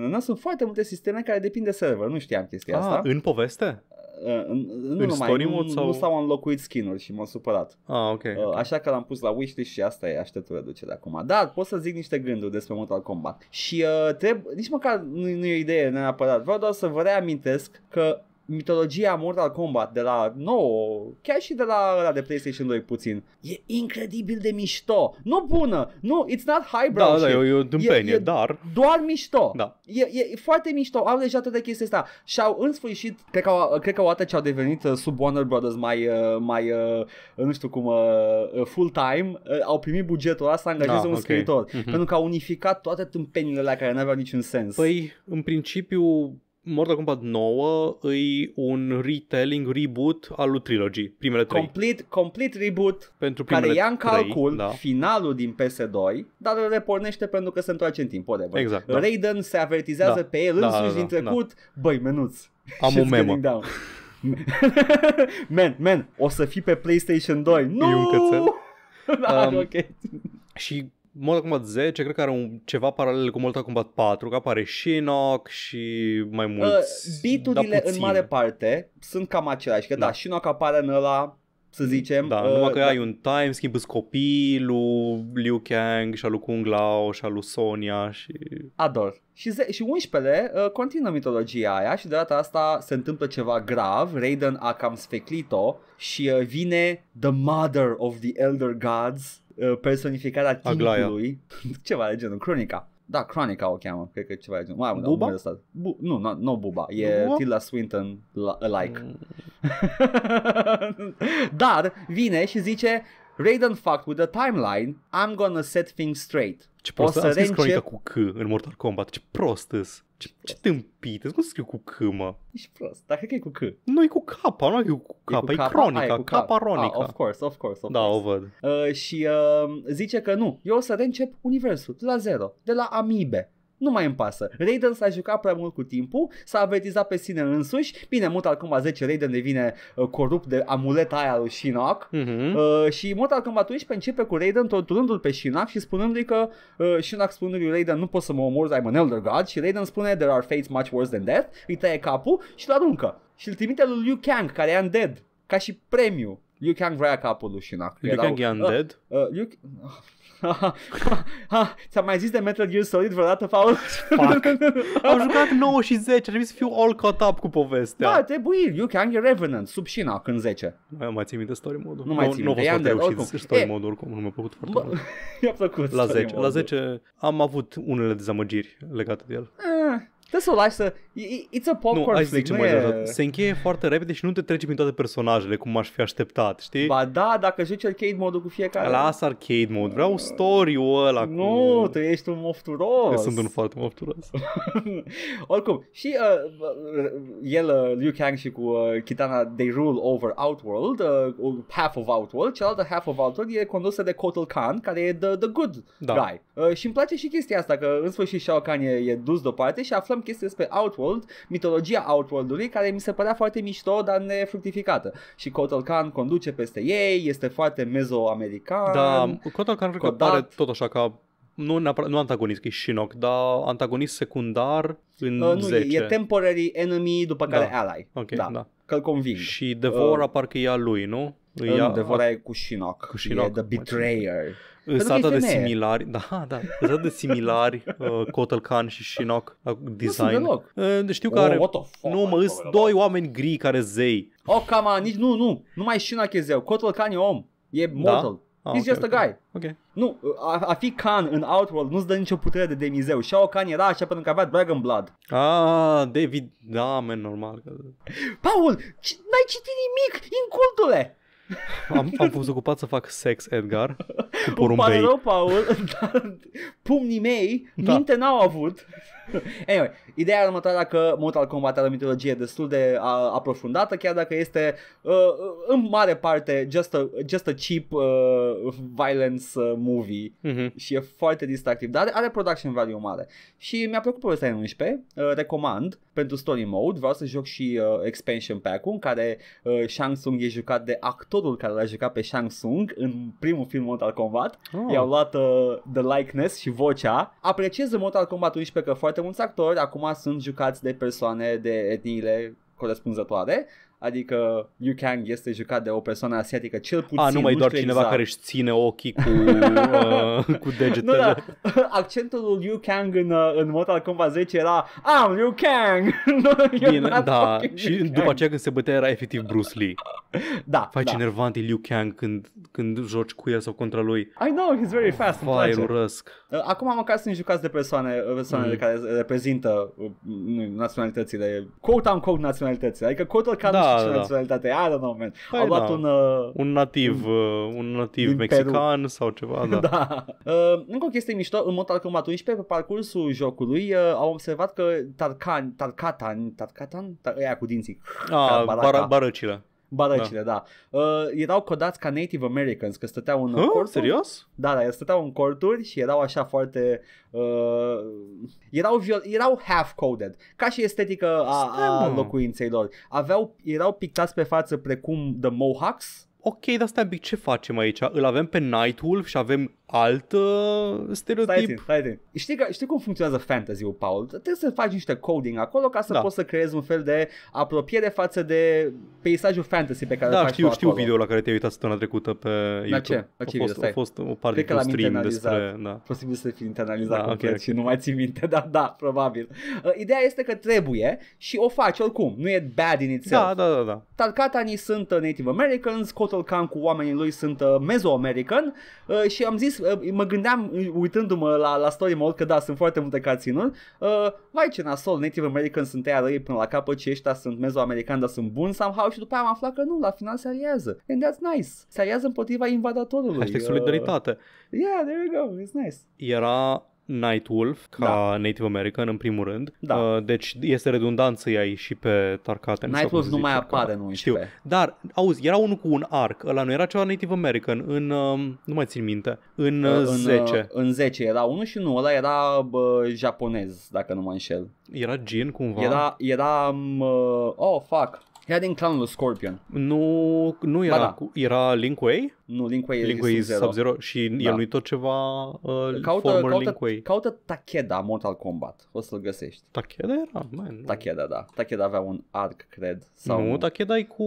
nu, sunt foarte multe sisteme care depind de server, nu știam chestia ah, asta. în poveste? Uh, în, nu în numai, story mode nu, sau... nu s-au înlocuit skin-uri și m-am supărat. Ah, okay, uh, okay. Așa că l-am pus la wishlist și asta e aștept reducere acum. Dar pot să zic niște gânduri despre Mortal Kombat. Și uh, trebuie, nici măcar nu, nu e o idee neapărat, vreau doar să vă reamintesc că mitologia Mortal Kombat de la nou, chiar și de la ăla de PlayStation 2 puțin, e incredibil de mișto. Nu bună, nu, it's not highbrow Da, da, e o dâmpenie, e, e dar... Doar mișto. Da. E, e, foarte mișto, au deja toate chestia asta. Și au în sfârșit, cred că, cred că dată ce au devenit uh, sub Warner Brothers mai, uh, mai uh, nu știu cum, full-time, au primit bugetul ăla să angajeze da, un okay. scriitor. Mm-hmm. Pentru că au unificat toate tâmpenile la care nu aveau niciun sens. Păi, în principiu, Mortal Kombat 9 e un retelling, reboot al lui Trilogy, primele trei. Complete, complete reboot pentru care ia în calcul 3, da. finalul din PS2, dar îl repornește pentru că se întoarce în timp, whatever. Exact, da. Raiden se avertizează da. pe el da, da, însuși da, da, da, din trecut, da. băi, menuț. Am o memă. man, man, o să fii pe PlayStation 2. Nu! da, um, okay. Și Mortal Kombat 10 cred că are un, ceva paralel cu Mortal Kombat 4, că apare Shinnok și mai ă, mulți. Uh, biturile da, în mare parte sunt cam aceleași, că da, da Shinnok apare în ăla, să mm, zicem. Da, uh, numai că da. ai un time schimb, îți copii lui Liu Kang și al lui Kung Lao și al lui Sonia și... Ador. Și, ze- și 11 uh, ă, continuă mitologia aia și de data asta se întâmplă ceva grav, Raiden a cam sfeclit-o și uh, vine The Mother of the Elder Gods Uh, personificarea timpului, ceva de genul, Cronica. Da, Cronica o cheamă, cred că ceva de genul. Mai Buba? Bu- nu, nu, nu Buba, e Buba? Tilda Swinton la- alike. Mm. Dar vine și zice, Raiden fucked with the timeline, I'm gonna set things straight. Ce prost, o să am reîncep... cronica cu C în Mortal Kombat, ce prost îs. Ce, ce tâmpit, cum să scriu cu C, mă? Ești prost, dar cred că e cu C. Nu, e cu K, nu e cu K, e, cu păi e cronica, e cu caparonica. Ah, of course, of course, of Da, course. o văd. Uh, și uh, zice că nu, eu o să reîncep universul, de la zero, de la amibe nu mai îmi pasă. Raiden s-a jucat prea mult cu timpul, s-a avertizat pe sine însuși. Bine, Mortal Kombat 10 Raiden devine uh, corupt de amuleta aia lui Shinnok uh-huh. uh, și Mortal Kombat 11 începe cu Raiden torturându-l pe Shinnok și spunându-i că uh, Shinnok spune lui Raiden nu poți să mă omor, I'm an elder god și Raiden spune there are fates much worse than death, îi taie capul și-l aruncă și-l trimite lui Liu Kang care e undead ca și premiu. Liu Kang vrea capul lui Shinnok. Liu Kang e undead? Uh, uh, Liu... Ah. Ți-am mai zis de Metal Gear Solid vreodată, Paul? Am jucat 9 și 10, trebuie să fiu all caught up cu povestea. Da, trebuie, you can get Revenant, sub șina, când 10. Mai mai țin minte story mode Nu mai țin minte, e under, oricum. Story mode oricum, nu mi-a plăcut foarte mult. I-a plăcut La 10, la 10 am avut unele dezamăgiri legate de el. Eh, Trebuie să o lași să... It's a popcorn nu, aș zice mai e... Se încheie foarte repede și nu te trece prin toate personajele cum aș fi așteptat, știi? Ba da, dacă joci arcade mode cu fiecare... Las arcade mode, vreau story-ul ăla Nu, cu... tu ești un mofturos. Eu sunt un foarte mofturos. Oricum, și uh, uh, el, uh, Liu Kang și cu uh, Kitana, they rule over Outworld, uh, half of Outworld, cealaltă half of Outworld e condusă de Kotal Khan, care e the, the good da. guy. Uh, și îmi place și chestia asta că în sfârșit Shao Kahn e, e dus deoparte și aflăm chestii despre Outworld, mitologia Outworld-ului care mi se părea foarte mișto, dar nefructificată. Și Kotal Kahn conduce peste ei, este foarte mezoamerican. Da, Kotal Kahn cred că tot așa ca nu, nu antagonist, e Shinnok, dar antagonist secundar în uh, nu, 10. E, e temporary enemy, după care da. ally. Ok, da. da. Că-l conving. Și Devora uh, parcă e a lui, nu? Uh, nu, Devora e cu Shinnok. Cu Shinnok. E the betrayer. Mă sata de similari, da, da, sata de similari uh, Kotelkan și Shinnok uh, design. Nu sunt uh, știu că oh, are, oh, nu mă, sunt doi oameni gri care zei. Oh, cam nici nu, nu, mai Shinnok e zeu, Kotelkan e om, e da? mortal. Da? Ah, He's okay, just a guy. Okay. Nu, a, a fi Khan în Outworld nu-ți dă nicio putere de demizeu. Shao Khan era așa pentru că avea Dragon Blood. Ah, David, da, men, normal. Paul, n-ai citit nimic, incultule! Am, am fost ocupat să fac sex, Edgar, cu porumbei. Îmi pare rău, Paul, dar pumnii mei da. minte n-au avut anyway, ideea e următoarea că Mortal Kombat are o mitologie destul de aprofundată, chiar dacă este uh, uh, în mare parte just a, just a cheap uh, violence uh, movie mm-hmm. și e foarte distractiv, dar are, are production value mare. Și mi-a plăcut povestea în 11, uh, recomand pentru story mode, vreau să joc și uh, expansion pack-ul în care uh, Shang Tsung e jucat de actorul care l-a jucat pe Shang Tsung în primul film Mortal Kombat. Oh. I-au luat uh, the likeness și vocea. Apreciez Mortal Kombat 11 că foarte foarte mulți actori acum sunt jucați de persoane de etniile corespunzătoare, adică Yu Kang este jucat de o persoană asiatică cel puțin. A, nu mai doar cineva exact. care își ține ochii cu, uh, cu degetele. Nu, da. Accentul lui Yu Kang în, uh, în Mortal Kombat 10 era ah, I'm Yu Kang! Bine, da. Și Liu după aceea când se bătea era efectiv Bruce Lee. da, Faci da. nervant Liu Kang când, când joci cu el sau contra lui. I know, he's very fast. Vai, îl urăsc. Uh, acum măcar sunt jucați de persoane, uh, persoanele mm. care reprezintă uh, naționalitățile, quote un quote naționalitățile, adică quote care da, nu da. da, da. naționalitate, I don't know, man. Păi Au da. luat un... Uh, un nativ, uh, un nativ mexican Peru. sau ceva, da. da. Uh, încă o chestie mișto, în mod Tarkoma 12, pe parcursul jocului, uh, au observat că Tarkan, Tarkatan, Tarkatan, tar, aia cu dinții, ah, bar- barăcile. Barăcile, da. Da. da. Uh, erau codați ca Native Americans, că stăteau în huh? corturi. Serios? Da, da, stăteau în corturi și erau așa foarte... Uh, erau, viol- erau half-coded, ca și estetică a, a locuinței lor. Aveau, erau pictați pe față precum The Mohawks. Ok, dar stai un pic, ce facem aici? Îl avem pe Nightwolf și avem alt uh, stereotip. Stai, țin, stai țin. Știi, că, știi cum funcționează fantasy-ul, Paul? Trebuie să faci niște coding acolo ca să da. poți să creezi un fel de apropiere față de peisajul fantasy pe care da, îl faci știu, știu acolo. video la care te-ai uitat săptămâna trecută pe YouTube. Da, ce? La ce a, fost, video? a fost o parte din stream despre... Da. Posibil să fi internalizat da, complet okay, okay. nu mai ții minte, dar da, probabil. Uh, ideea este că trebuie și o faci oricum. Nu e bad in itself. Da, da, da. da. Tarkatanii sunt uh, Native Americans, Kotal Khan cu oamenii lui sunt uh, Mesoamerican uh, și am zis zis, uh, mă gândeam uh, uitându-mă la, la story mode că da, sunt foarte multe cutscene uh, vai ce nasol, Native American sunt aia răi până la capăt și ăștia sunt mezoamericani, dar sunt buni somehow și după aia am aflat că nu, la final se aliază. And that's nice. Se aliază împotriva invadatorului. Hashtag uh, solidaritate. Uh, yeah, there you go, it's nice. Era Nightwolf ca da. Native American în primul rând. Da. Uh, deci este redundant să iai și pe Night Nightwolf nu mai apare în 11. Știu. Dar, auzi, era unul cu un arc. Ăla nu era ceva Native American în, uh, nu mai țin minte, în, uh, uh în 10. În 10 era unul și nu, ăla era bă, japonez, dacă nu mă înșel. Era Jin cumva? Era, era um, uh, oh, fuck, era din clanul lui Scorpion. Nu, nu era, da. cu, era Link Way? Nu, Link Way, Link Way Sub-Zero. Sub-Zero și da. el nu-i tot ceva uh, caută, former caută, Link Way. Caută Takeda Mortal Kombat, o să-l găsești. Takeda era? Man, nu. Takeda, da. Takeda avea un arc, cred. Sau... Nu, Takeda e cu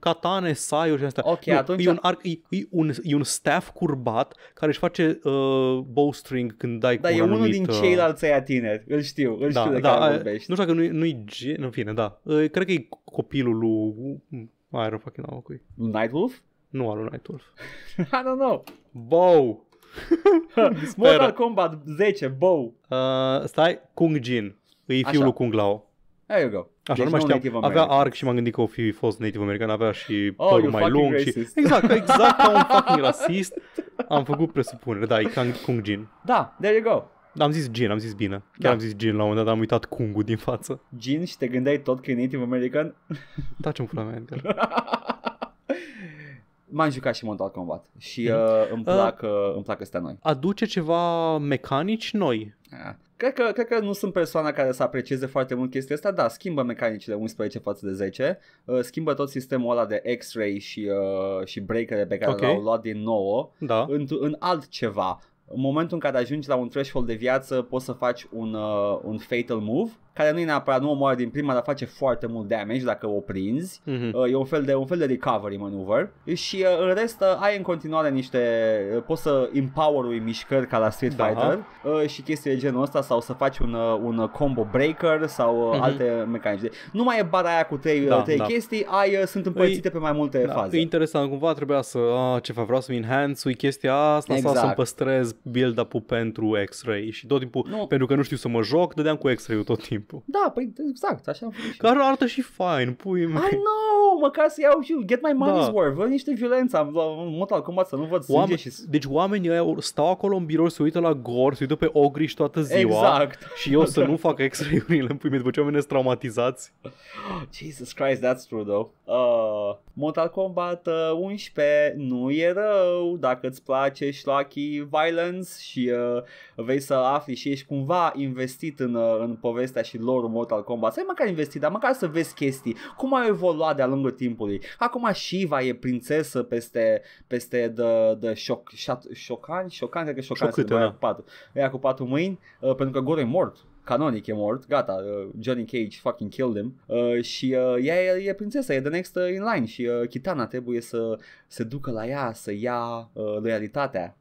katane, Saiu și astea. Ok, nu, atunci... E un, arc, e, e, un, e un staff curbat care își face uh, bowstring când dai da, cu un anumit... Da, e unul din uh, ceilalți aia tineri. Îl știu, îl da, știu de da, care a, vorbești. Nu știu că nu-i, nu-i gen... În fine, da. Uh, cred că e copil copilul lui... Mm, I don't fucking know cui. Nightwolf? Nu al lui Nightwolf. I don't know. Bow! Mortal Kombat 10, Bow! Uh, stai, Kung Jin. E fiul Așa. lui Kung Lao. There you go. Așa, deci nu mai știam. avea American. arc și m-am gândit că o fi fost native american, avea și oh, părul mai lung și... Exact, exact ca un fucking rasist. Am făcut presupunere, da, e Kung Jin. Da, there you go. Am zis gin, am zis bine. Chiar da. am zis gin la un moment dat, am uitat kungu din față. Gin și te gândeai tot că e native american? Taci-mi da, pula mea, Edgar. m-am jucat și Mortal Kombat și mhm. uh, îmi, uh, plac, uh, uh îmi plac astea noi. Aduce ceva mecanici noi. Uh. Cred că, cred că nu sunt persoana care să aprecieze foarte mult chestia asta, da, schimbă mecanicile 11 față de 10, uh, schimbă tot sistemul ăla de X-ray și, uh, și breakere pe care okay. l-au luat din nou da. în, în altceva în momentul în care ajungi la un threshold de viață poți să faci un, uh, un fatal move care nu e neapărat, nu omoară din prima, dar face foarte mult damage dacă o prinzi. Mm-hmm. e un fel, de, un fel de recovery maneuver. Și uh, în rest uh, ai în continuare niște, poți să empower-ui mișcări ca la Street da. Fighter și chestii de genul ăsta sau să faci un, un combo breaker sau mm-hmm. alte mecanici. nu mai e bara aia cu trei, da, trei da. chestii, ai, sunt împărțite e, pe mai multe da, faze. E interesant, cumva trebuia să, a, ah, ce vreau să-mi enhance-ui chestia asta exact. sau să-mi păstrez build-up-ul pentru X-Ray și tot timpul, nu. pentru că nu știu să mă joc, dădeam cu X-Ray-ul tot timpul timpul. Da, păi exact, așa am făcut Care arată și fain, pui mei. I know, măcar să iau și get my money's da. worth, văd niște violență, am Mortal Kombat să nu văd Oameni, și... Deci oamenii ăia stau acolo în birou, se uită la gor se uită pe ogriș toată ziua. Exact. Și eu să nu fac x în pui mei, după ce oamenii sunt traumatizați. Jesus Christ, that's true though. Uh, Mortal Kombat 11 uh, nu e rău dacă îți place șlachii violence și uh, vei să afli și ești cumva investit în, uh, în povestea și și lore Mortal Kombat. Să ai măcar investit, dar măcar să vezi chestii, cum au evoluat de-a lungul timpului. Acum Shiva e prințesă peste, peste de, de șoc, șat, șocan, șocan, cred că șocan, Șocâte, da. patru. Ea cu patru mâini, uh, pentru că Goro e mort canonic e mort, gata, uh, Johnny Cage fucking killed him uh, și uh, ea e, e prințesa, e the next uh, in line și uh, Kitana trebuie să se ducă la ea, să ia uh, loialitatea.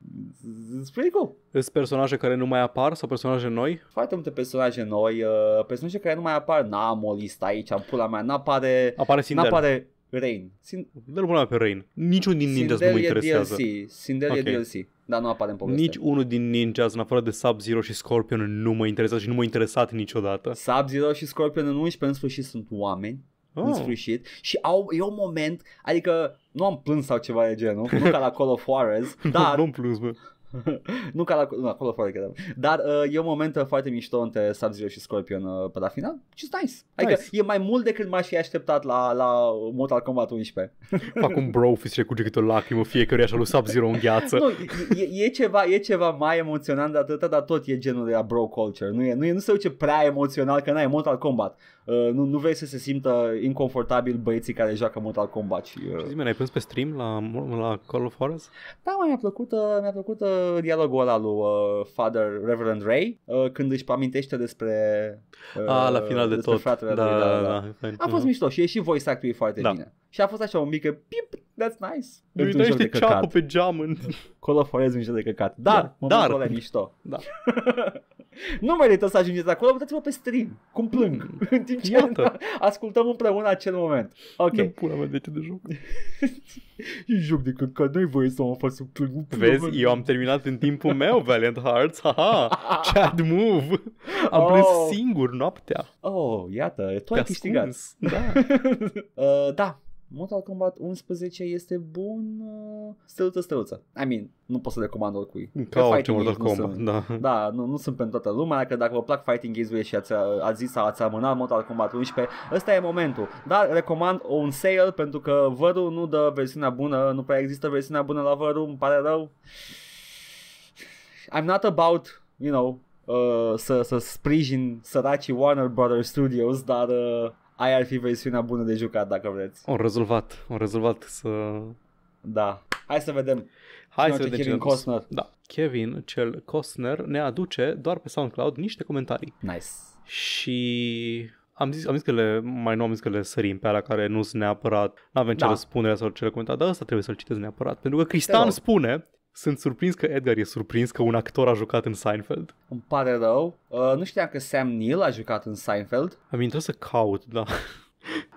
It's pretty cool. Sunt personaje care nu mai apar sau personaje noi? Foarte multe personaje noi, uh, personaje care nu mai apar, n-am o listă aici, am pula mea, n-apare... Apare Sindel. N-apare Rain. Sin... Dă-l pe Rain. Niciun din ninjas nu mă interesează. DLC. Sindel okay. e DLC. Dar nu apare în poveste. Nici unul din ninjas, în afară de Sub-Zero și Scorpion, nu mă interesat și nu m-a interesat niciodată. Sub-Zero și Scorpion în 11, în sfârșit, sunt oameni. Oh. În sfârșit Și au, e un moment Adică Nu am plâns sau ceva de genul Nu ca la Call of Juarez Dar nu, am plâns bă nu ca la, nu, acolo foarte greu. Dar uh, e un moment uh, foarte mișto între Sub-Zero și Scorpion uh, pe la final. Și nice. Adică e mai mult decât m-aș fi așteptat la, la Mortal Kombat 11. Fac un bro și recurge câte o lacrimă fiecare așa lui Sub-Zero în gheață. nu, e, e, ceva, e ceva mai emoționant de atâta, dar tot e genul de la bro culture. Nu, e, nu, e, nu se duce prea emoțional că n-ai Mortal Kombat. Uh, nu, nu vrei să se simtă inconfortabil băieții care joacă Mortal Kombat. Și, uh... și zi ai pus pe stream la, la Call of Horus? Da, mă, mi-a plăcut, uh, mi-a plăcut uh, dialogul ăla lui uh, Father Reverend Ray uh, când își amintește despre uh, ah, la uh, final de tot. da, lui, da da, da, da, da. da. A fost mișto și e și voice actul foarte da. bine și a fost așa o mică pip, that's nice. Uitește ceapă pe geam în... Colofonez un joc de căcat. Dar, da, dar. Ăla mișto. Da. nu merită să ajungeți acolo, uitați-vă pe stream, cum plâng, mm. în timp ce Iată. ascultăm împreună acel moment. Ok. Nu pula mea de ce de joc. e joc de căcat, Nu ai voie să mă faci să plâng. Vezi, eu am terminat în timpul meu Valiant Hearts, haha, Chad Move. Am oh. plâns singur noaptea. Oh, iată, tu ai câștigat. Da. uh, da, Mortal Kombat 11 este bun uh, stăluță, stăluță. I mean, nu pot să recomand oricui. Ca orice Mortal Kombat, sunt, da. Da, nu, nu sunt pentru toată lumea, dacă, dacă vă plac fighting games și ați, ați zis sau ați amânat Mortal Kombat 11, ăsta e momentul. Dar recomand un sale pentru că vărul nu dă versiunea bună, nu prea există versiunea bună la vărul, îmi pare rău. I'm not about, you know, uh, să, să sprijin săracii Warner Brothers Studios, dar uh, aia ar fi versiunea bună de jucat dacă vreți. Au rezolvat, au rezolvat să... Da. Hai să vedem. Hai să vedem Kevin Costner. Da. Kevin, cel Costner, ne aduce doar pe SoundCloud niște comentarii. Nice. Și am zis, am zis că le, mai nu am zis că le sărim pe alea care nu sunt neapărat, nu avem da. răspundere sau ce comentarii, dar ăsta trebuie să-l citesc neapărat. Pentru că Cristian spune, sunt surprins că Edgar e surprins că un actor a jucat în Seinfeld. Îmi pare rău. Uh, nu știam că Sam Neill a jucat în Seinfeld. Am intrat să caut, da.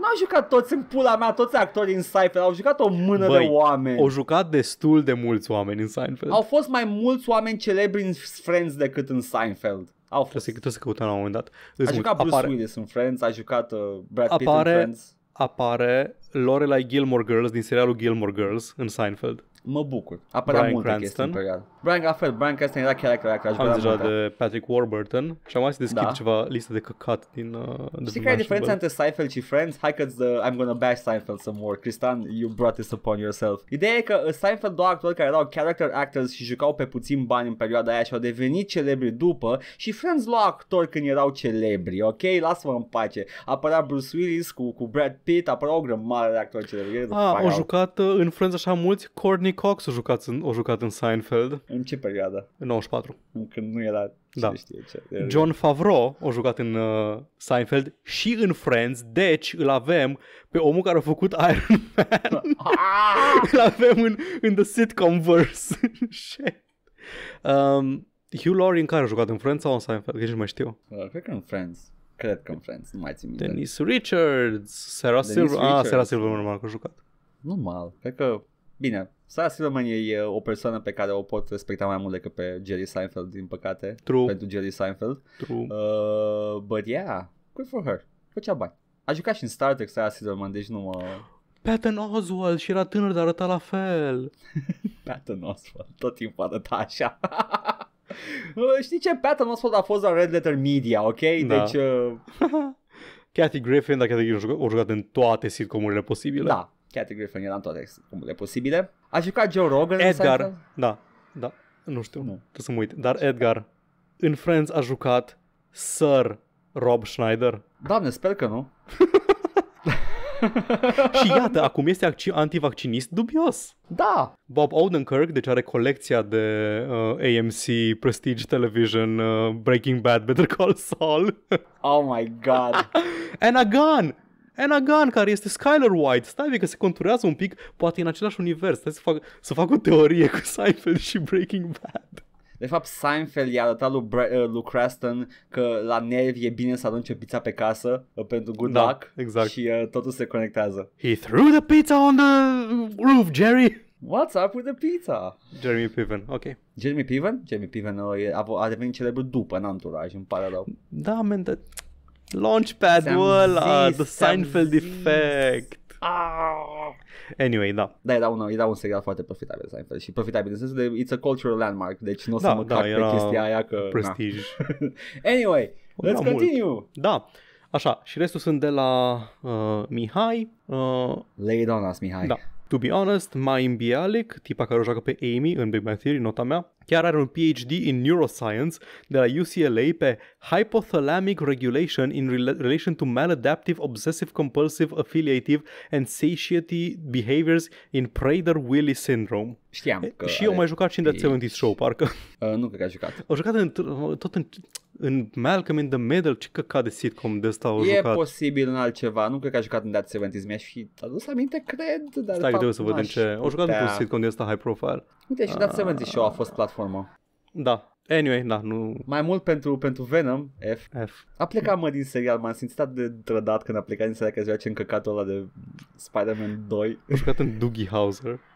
N-au jucat toți în pula mea, toți actorii în Seinfeld, au jucat o mână Băi, de oameni. Au jucat destul de mulți oameni în Seinfeld. Au fost mai mulți oameni celebri în Friends decât în Seinfeld. Au fost. Trebuie să, trebuie să căutăm la un moment dat. Îți a jucat mult. Bruce apare... Willis în Friends, a jucat uh, Brad apare, Pitt în Friends. Apare Lorelai Gilmore Girls din serialul Gilmore Girls în Seinfeld mă bucur. Apărea Brian multe Cranston. chestii în Brian, la fel, Brian Cranston era chiar care aș Am deja de Patrick Warburton și am mai să deschid da. ceva listă de căcat din... Uh, Știi care e diferența între Seinfeld și Friends? Hai că uh, I'm gonna bash Seinfeld some more. Cristan, you brought this upon yourself. Ideea e că uh, Seinfeld doar actori care erau character actors și jucau pe puțin bani în perioada aia și au devenit celebri după și Friends lua actori când erau celebri, ok? Lasă-mă în pace. Apărea Bruce Willis cu, cu Brad Pitt, apărea o grămadă de actori celebri. A, ah, au jucat uh, în Friends așa mulți Courtney Cox a jucat în, a jucat în Seinfeld. În ce perioadă? În 94. Când nu era da. știe ce. Era John Favreau a jucat în uh, Seinfeld și în Friends, deci îl avem pe omul care a făcut Iron Man. Ah! îl avem în, în The Sitcom-verse. um, Hugh Laurie în care a jucat? În Friends sau în Seinfeld? Nici nu mai știu. Uh, cred că în Friends. Cred că în Friends, nu mai țin minte. Denise Richards, Sarah Silver. Richards. Ah, Sarah Silver, normal că a jucat. Normal, cred că... Bine, Sarah Silverman e o persoană pe care o pot respecta mai mult decât pe Jerry Seinfeld, din păcate. True. Pentru Jerry Seinfeld. True. Uh, but yeah, good for her. Făcea bani. A jucat și în Star Trek Sarah Silverman, deci nu mă... Patton Oswald și era tânăr, dar arăta la fel. Patton Oswald, tot timpul arăta așa. Uh, știi ce? Patton Oswald a fost la Red Letter Media, ok? Da. Deci... Uh... Kathy Griffin, dacă o jucat, a jucat în toate sitcomurile posibile. Da, Category Funny, eram toate cumule posibile. A jucat Joe Rogan Edgar, în da, da, nu știu, nu. Tu să mă uit, dar Edgar în Friends a jucat Sir Rob Schneider. Doamne, sper că nu. și iată, acum este antivaccinist dubios. Da. Bob Odenkirk, deci are colecția de uh, AMC, Prestige Television, uh, Breaking Bad, Better Call Saul. oh my god. And a gun! Anna Gunn, care este Skyler White. Stai, că se conturează un pic, poate în același univers. Stai să fac, să fac o teorie cu Seinfeld și Breaking Bad. De fapt, Seinfeld i-a arătat lui, Bre- uh, lui Creston că la nervi e bine să arunce pizza pe casă uh, pentru good da, luck exact. și uh, totul se conectează. He threw the pizza on the roof, Jerry! What's up with the pizza? Jeremy Piven, ok. Jeremy Piven? Jeremy Piven uh, a, devenit celebru după în anturaj, îmi pare rău. Da, men, that, Launchpad-ul ăla, The Seinfeld Effect. Ah. Anyway, da. Da, era un, era un serial foarte profitabil, Seinfeld. Și profitabil în sensul de it's a cultural landmark, deci nu o da, să mă da, cac pe chestia aia că... prestige. anyway, let's da, continue. Mult. Da. Așa, și restul sunt de la uh, Mihai. Uh, Lay it on us, Mihai. Da. To be honest, Maim Bialik, tipa care o joacă pe Amy în Big Bang Theory, nota mea, Chiar are un PhD in Neuroscience de la UCLA pe Hypothalamic Regulation in Relation to Maladaptive Obsessive Compulsive Affiliative and Satiety Behaviors in Prader-Willi Syndrome. Știam că Și eu mai jucat și în The 70's Show, parcă. Uh, nu cred că a jucat. Au jucat în, tot în, în Malcolm in the Middle, ce căcat de sitcom de ăsta au jucat. E posibil în altceva, nu cred că a jucat în That 70's, mi-aș fi adus aminte, cred, dar Stai că trebuie să în ce. Au jucat într-un sitcom de ăsta high profile. Uite, și That 70's Show a fost platformă ah platformă. Da. Anyway, da, nu... Mai mult pentru, pentru Venom, F. F. A plecat, mă, din serial. M-am simțit atât de trădat când a plecat din serial că zicea ce încăcatul ăla de Spider-Man 2. A jucat în Doogie Hauser.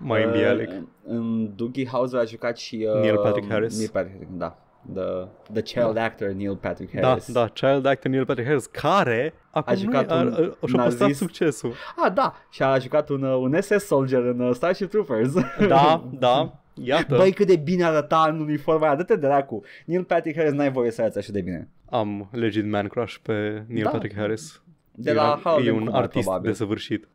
Mai uh, bialic. În Doogie Hauser a jucat și... Uh, Neil Patrick Harris. Neil Patrick, da. The, the child da. actor Neil Patrick da, Harris. Da, da, child actor Neil Patrick Harris, care acum a jucat nu, un a, a, și-a păstrat succesul. Ah, da, și a jucat un, uh, un SS soldier în uh, Starship Troopers. Da, da. Iată. Băi, cât de bine arăta în uniforma aia, dă-te dracu. Neil Patrick Harris n-ai voie să arăți așa de bine. Am legit man crush pe Neil da. Patrick Harris. De e la e un Kumar, artist probabil. desăvârșit.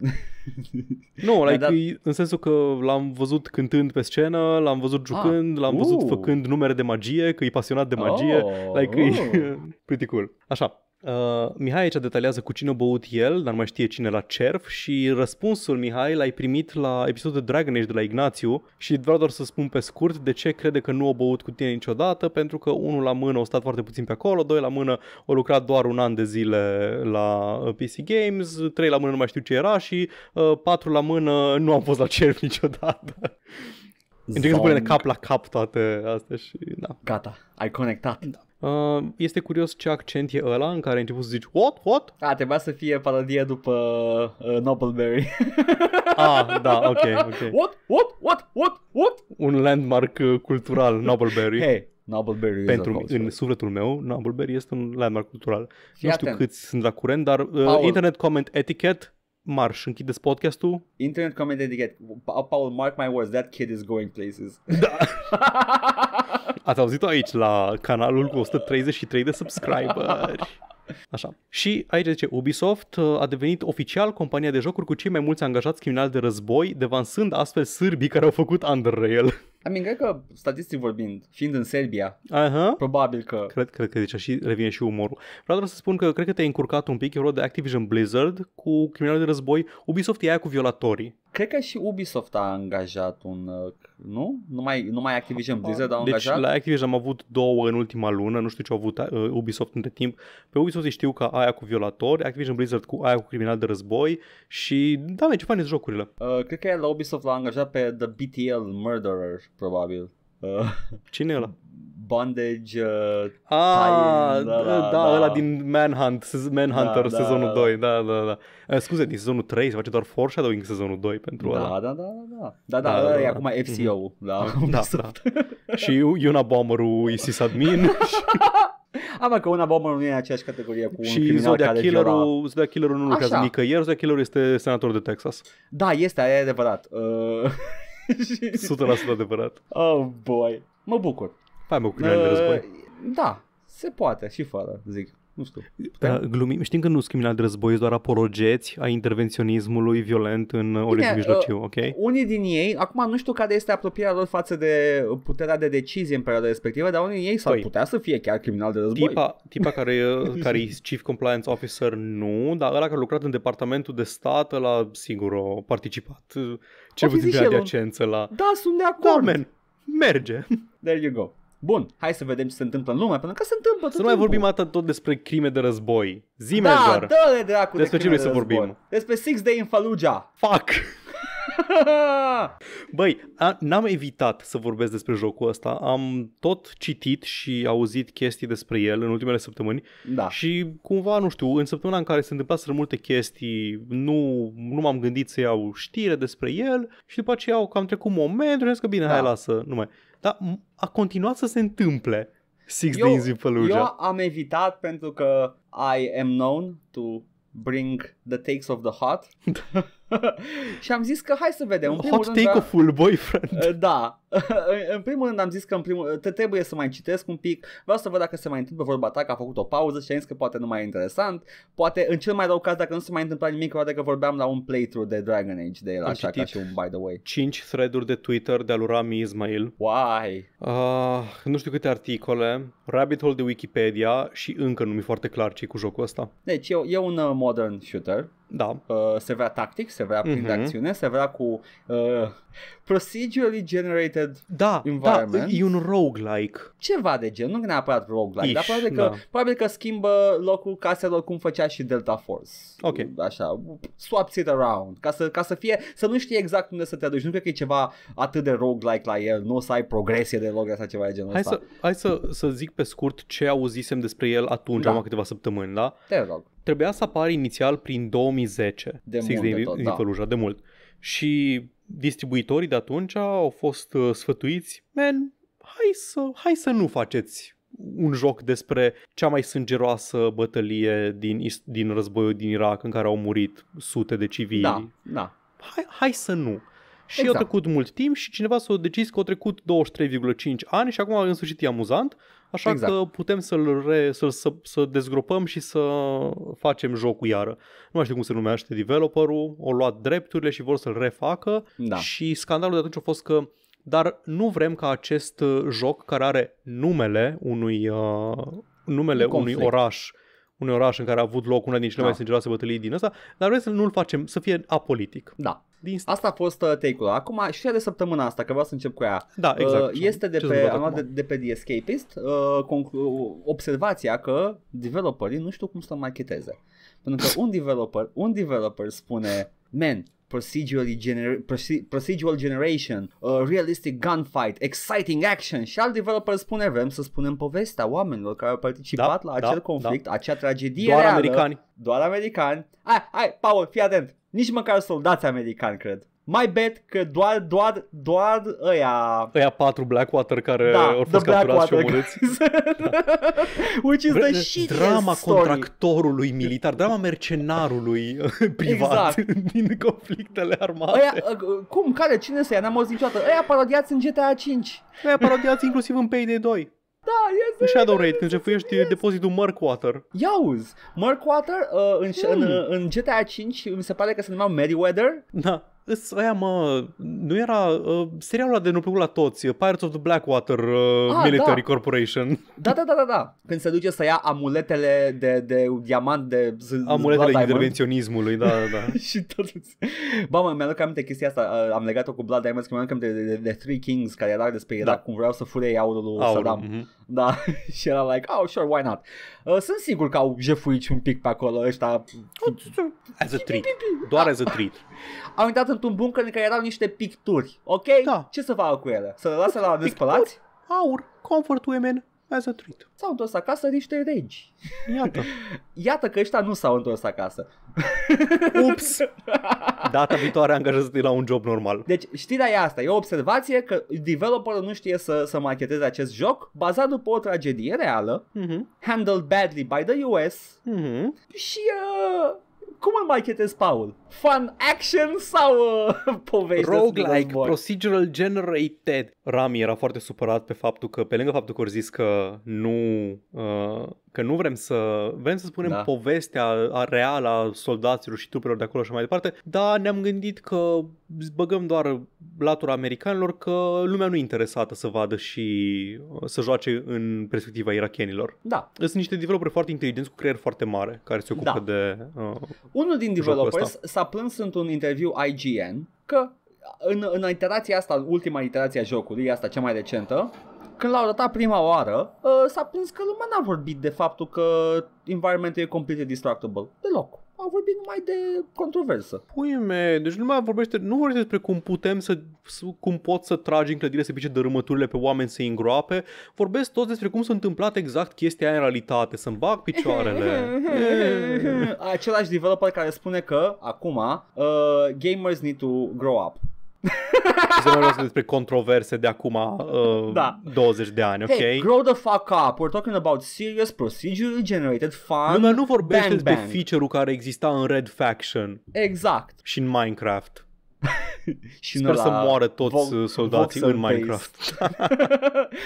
nu, da, like, dat... în sensul că l-am văzut cântând pe scenă, l-am văzut jucând, ah, l-am uh. văzut făcând numere de magie, că e pasionat de magie, oh, like, uh. e pretty cool. Așa, Uh, Mihai aici detalează cu cine a băut el, dar mai știe cine la cerf și răspunsul Mihai l-ai primit la episodul Dragon Age de la Ignațiu și vreau doar să spun pe scurt de ce crede că nu a băut cu tine niciodată, pentru că unul la mână a stat foarte puțin pe acolo, doi la mână a lucrat doar un an de zile la uh, PC Games, trei la mână nu mai știu ce era și uh, patru la mână nu am fost la cerf niciodată. Încerc să punem cap la cap toate astea și da. Gata, ai conectat. Da. Uh, este curios ce accent e ăla în care ai început să zici What? What? A, trebuia să fie parodie după uh, Nobleberry. ah, da, ok, ok. What? What? What? What? What? Un landmark uh, cultural, Nobleberry. Hey, Nobleberry Pentru, în sufletul meu, Nobleberry este un landmark cultural. Fii nu știu atent. câți sunt la curent, dar uh, internet comment etiquette marș, închideți podcastul. Internet comment etiquette. Paul, mark my words, that kid is going places. Da. Ați auzit-o aici la canalul cu 133 de subscriberi. Așa. Și aici zice Ubisoft uh, a devenit oficial compania de jocuri cu cei mai mulți angajați criminali de război, devansând astfel sârbii care au făcut Underrail. I mean, cred că, statistic vorbind, fiind în Serbia, uh-huh. probabil că... Cred, cred că deci și revine și umorul. Vreau doar să spun că cred că te-ai încurcat un pic, e de Activision Blizzard cu criminali de război. Ubisoft e aia cu violatorii. Cred că și Ubisoft a angajat un... Uh, nu? Numai, numai Activision Blizzard a deci, angajat? Deci la Activision am avut două în ultima lună, nu știu ce a avut uh, Ubisoft între timp. Pe Ubisoft știu că aia cu violatori, Activision Blizzard cu aia cu criminal de război și... Da, ce fain jocurile. Uh, cred că la Ubisoft l-a angajat pe The BTL Murderer probabil. Uh, Cine e ăla? Bondage uh, ah, da, da, da, da, da, ăla din Manhunt, Manhunter da, da, sezonul da, 2 da, da, da. da. Uh, scuze, din sezonul 3 se face doar foreshadowing sezonul 2 pentru da, ăla da, da, da, da, da, da, da, da. Mhm. da, da. e acum FCO mm-hmm. da, da, da. și Yuna Bomberu Isis Admin. sysadmin Am că una bombă nu e în aceeași categorie cu un și criminal Zodiac care Killer-ul, viola... Zodiac Killer-ul nu lucrează nicăieri, Zodiac Killer-ul este senator de Texas. Da, este, aia e adevărat. Uh... 100% adevărat. Oh boy. Mă bucur. Hai mă cu uh, de război. Da, se poate și fără, zic nu știu. Ă, puteam? Glumim, știm că nu sunt criminali de război, doar apologeți a intervenționismului violent în Orientul ă, Mijlociu, ok? Unii din ei, acum nu știu care este apropierea lor față de puterea de decizie în perioada respectivă, dar unii din ei s-ar păi, putea să fie chiar criminal de război. Tipa, tipa care, care e Chief Compliance Officer, nu, dar ăla care a lucrat în departamentul de stat, la sigur, a participat ce puțin de adiacență la... Da, sunt de acord. Doamne, merge. There you go. Bun, hai să vedem ce se întâmplă în lume, pentru că se întâmplă tot Să nu mai vorbim atât tot despre crime de război. Zime da, doar. Da, dă-le dracu Despre de ce vrei să vorbim? Despre Six Day in Fallujah. Fuck! Băi, a, n-am evitat să vorbesc despre jocul ăsta. Am tot citit și auzit chestii despre el în ultimele săptămâni da. și cumva, nu știu, în săptămâna în care se întâmplaseră multe chestii, nu, nu m-am gândit să iau știre despre el și după aceea au cam trecut momentul și că bine, da. hai lasă, nu mai. Dar a continuat să se întâmple. Six eu, Days in Fallujah. Eu am evitat pentru că I am known to bring the takes of the hot. și am zis că hai să vedem. În Hot rând, take of da. full boyfriend. Da. în primul rând am zis că în primul, te trebuie să mai citesc un pic. Vreau să văd dacă se mai întâmplă vorba ta, că a făcut o pauză și am zis că poate nu mai e interesant. Poate în cel mai rău caz, dacă nu se mai întâmpla nimic, poate că vorbeam la un playthrough de Dragon Age de el, am așa ca și un by the way. 5 thread de Twitter de al lui Rami Ismail. Why? Uh, nu știu câte articole, rabbit hole de Wikipedia și încă nu mi-e foarte clar ce cu jocul ăsta. Deci e, e un uh, modern shooter da. Uh, se vrea tactic, se vrea prin uh-huh. acțiune, se vrea cu uh, procedurally generated da, da environment. Da, e un roguelike. Ceva de gen, nu neapărat roguelike, Ish, dar probabil că, da. probabil că schimbă locul caselor cum făcea și Delta Force. Ok. Așa, swaps it around, ca să, ca să fie, să nu știi exact unde să te aduci. Nu cred că e ceva atât de roguelike la el, nu o să ai progresie de log sau ceva de genul hai ăsta. Să, hai să, să zic pe scurt ce auzisem despre el atunci, da. acum câteva săptămâni, da? Te rog. Trebuia să apară inițial prin 2010. De Six mult din, de tot, din da. Făluja, de mult. Și distribuitorii de atunci au fost uh, sfătuiți, man, hai să, hai să nu faceți un joc despre cea mai sângeroasă bătălie din, din războiul din Irak în care au murit sute de civili. Da, da. Hai, hai să nu. Și exact. a trecut mult timp și cineva s-a decis că au trecut 23,5 ani și acum în sfârșit e amuzant. Așa exact. că putem să-l re, să, să, să dezgropăm și să facem jocul iară. Nu mai știu cum se numește developerul, o luat drepturile și vor să-l refacă da. și scandalul de atunci a fost că dar nu vrem ca acest uh, joc care are numele unui uh, numele un unui oraș unui oraș în care a avut loc una din cele da. mai sângeroase bătălii din ăsta, dar vreau să nu-l facem, să fie apolitic. Da. Din... Asta a fost uh, take-ul. Acum și de săptămâna asta, că vreau să încep cu ea. Da, uh, exact. Uh, este de pe, am de, de pe The Escapist uh, conclu- observația că developerii nu știu cum să marketeze. Pentru că un developer, un developer spune, man, procedurally gener- procedural generation, uh, realistic gunfight, exciting action și alt developer spune vrem să spunem povestea oamenilor care au participat da, la da, acel da, conflict, da. acea tragedie Doar reală, americani. Doar americani. Hai, hai, Paul, fii atent. Nici măcar soldați americani, cred mai bet că doar, doar, doar ăia... Ăia patru Blackwater care da, au fost capturați și omorâți. da. Which is Bă, the shit Drama story. contractorului militar, drama mercenarului uh, privat exact. din conflictele armate. Aia, uh, cum? Care? Cine să ia? N-am auzit niciodată. Ăia parodiați în GTA 5. Ăia parodiați inclusiv în Payday 2. Da, yes, În Shadow Raid, când jefuiești yes. depozitul Murkwater. uzi, Murkwater uh, în, hmm. în, în GTA 5 mi se pare că se numea Meriwether. Da. Îs aia, mă, nu era uh, serialul de nu la toți, Pirates of the Blackwater uh, ah, da. Military da. Corporation. Da, da, da, da, da. Când se duce să ia amuletele de, de diamant, de Amuletele intervenționismului, da, da, da. și tot. Ba, mă, mi-aduc aminte chestia asta, ă, am legat-o cu Blood Diamonds, că mi-am de, de, de, Three Kings, care era despre da. da. cum vreau să fure aurul lui Aur, Saddam. Mm-hmm da, și era like, oh, sure, why not? Uh, sunt sigur că au jefuit un pic pe acolo ăștia. As a treat, doar as a treat. Am intrat într-un bunker în care erau niște picturi, ok? Da. Ce să facă cu ele? Să le lasă la despălați? Aur, comfort women a zătruit. S-au întors acasă niște regi. Iată. Iată că ăștia nu s-au întors acasă. Ups! Data viitoare angajează la un job normal. Deci știrea e asta, e o observație că developerul nu știe să, să marketeze acest joc bazat după o tragedie reală, uh-huh. handled badly by the US uh-huh. Mhm. și uh, cum îl marketezi, Paul? Fun action sau uh, poveste? Roguelike, procedural generated, Rami era foarte supărat pe faptul că, pe lângă faptul că au zis că nu, uh, că nu vrem să, vrem să spunem da. povestea reală a soldaților și trupelor de acolo și mai departe, dar ne-am gândit că băgăm doar latura americanilor că lumea nu e interesată să vadă și uh, să joace în perspectiva irachienilor. Da. Sunt niște developeri foarte inteligenți cu creier foarte mare care se ocupă da. de uh, Unul din developers s-a plâns într-un interviu IGN că în, în iterația asta, ultima iterație a jocului, asta cea mai recentă, când l-au arătat prima oară, uh, s-a prins că lumea n-a vorbit de faptul că environmentul e complet destructible. Deloc am vorbit numai de controversă. Pui me, deci nu mai vorbește, nu vorbește despre cum putem să, cum pot să tragi în clădire să pice dărâmăturile pe oameni să îngroape, vorbesc toți despre cum s-a întâmplat exact chestia aia în realitate, să-mi bag picioarele. Același developer care spune că, acum, uh, gamers need to grow up să vorbim despre controverse de acum uh, da. 20 de ani, ok? Hey, grow the fuck up. We're talking about serious procedurally generated fun. Lumea nu vorbește despre feature-ul care exista în Red Faction. Exact. Și în Minecraft. și Sper să moară toți vo- soldații în Minecraft.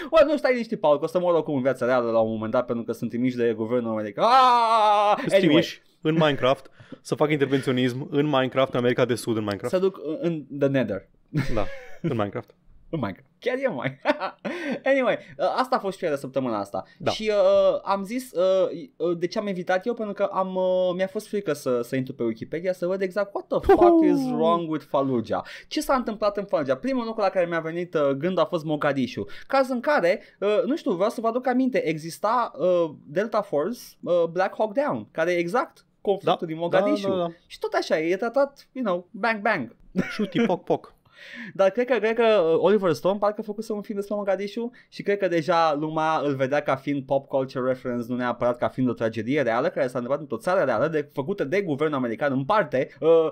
o, nu stai niște Paul, că o să mor oricum în viața reală la un moment dat pentru că sunt trimiși de guvernul american. Ah! Anyway în Minecraft, să fac intervenționism în Minecraft, în America de Sud, în Minecraft. Să duc în The Nether. Da, în Minecraft. în Minecraft. Chiar e mai. anyway, uh, asta a fost de săptămâna asta. Da. Și uh, am zis uh, uh, de ce am invitat eu, pentru că am, uh, mi-a fost frică să, să intru pe Wikipedia să văd exact what the fuck is wrong with Fallujah. Ce s-a întâmplat în Fallujah? Primul lucru la care mi-a venit uh, gândul a fost Mogadishu. Caz în care, uh, nu știu, vreau să vă aduc aminte, exista uh, Delta Force uh, Black Hawk Down, care exact conflictul da, din Mogadishu. Da, da, da. Și tot așa, e tratat, you know, bang, bang. Shooty, poc, poc. Dar cred că, cred că Oliver Stone parcă a făcut un film despre Mogadishu și cred că deja lumea îl vedea ca fiind pop culture reference, nu neapărat ca fiind o tragedie reală care s-a întâmplat într-o țară reală de, făcută de guvernul american în parte. Uh,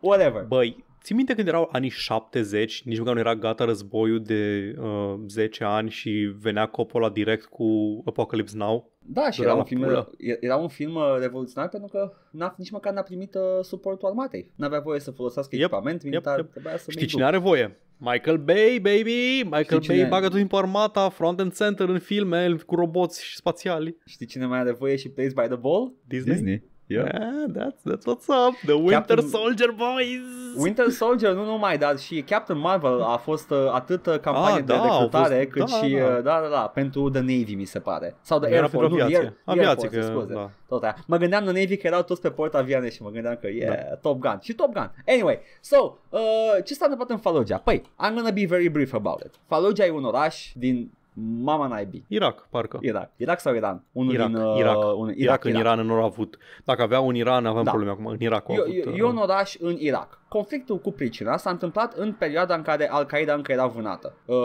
whatever. Băi, Țin minte când erau anii 70, nici măcar nu era gata războiul de uh, 10 ani și venea Coppola direct cu Apocalypse Now? Da, și era un, film, era un film uh, revoluționar pentru că n-a, nici măcar n-a primit uh, suportul armatei. N-avea voie să folosească yep, echipament militar. Yep, yep. Să Știi cine are voie? Michael Bay, baby! Michael Știi Bay cine... bagă tot timpul armata front and center în filme cu roboți și spațiali. Știi cine mai are voie și Plays by the Ball? Disney. Disney. Yeah. yeah, that's that's what's up. The Winter Captain... Soldier boys. Winter Soldier nu numai, dar și Captain Marvel a fost uh, atât campanie ah, da, de recrutare fost... cât da, și da. Uh, da, da, da, pentru The Navy mi se pare. Sau The Air Force, aviație. nu, Air, aviație, Air Force, că, scuze. Da. Tot aia. Mă gândeam The Navy că erau toți pe port aviane și mă gândeam că e yeah, da. Top Gun. Și Top Gun. Anyway, so, uh, ce s-a întâmplat în Fallujah? Păi, I'm gonna be very brief about it. Fallujah e un oraș din mama naibii. Irak, parcă. Irak. Irak sau Iran? Unul Irak, din, uh, Irak. Un, Irak, Irak, în Iran nu l-a avut. Dacă avea un Iran, aveam da. probleme acum. În Irak eu, avut, eu, eu un uh, oraș în Irak. Conflictul cu pricina s-a întâmplat în perioada în care Al-Qaeda încă era vânată. Uh,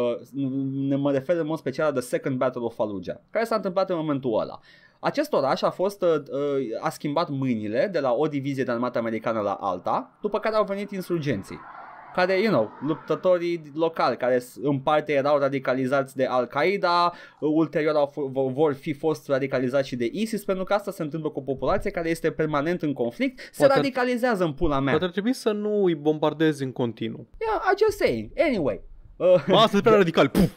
ne mă refer în mod special la The Second Battle of Fallujah, care s-a întâmplat în momentul ăla. Acest oraș a fost uh, uh a schimbat mâinile de la o divizie de armată americană la alta, după care au venit insurgenții care, you know, luptătorii locali care în parte erau radicalizați de Al-Qaeda, ulterior au f- vor fi fost radicalizați și de ISIS, pentru că asta se întâmplă cu o populație care este permanent în conflict, se poate radicalizează în pula mea. Poate ar trebui să nu îi bombardezi în continuu. Yeah, I just saying. Anyway. Uh, asta e prea radical. Puh.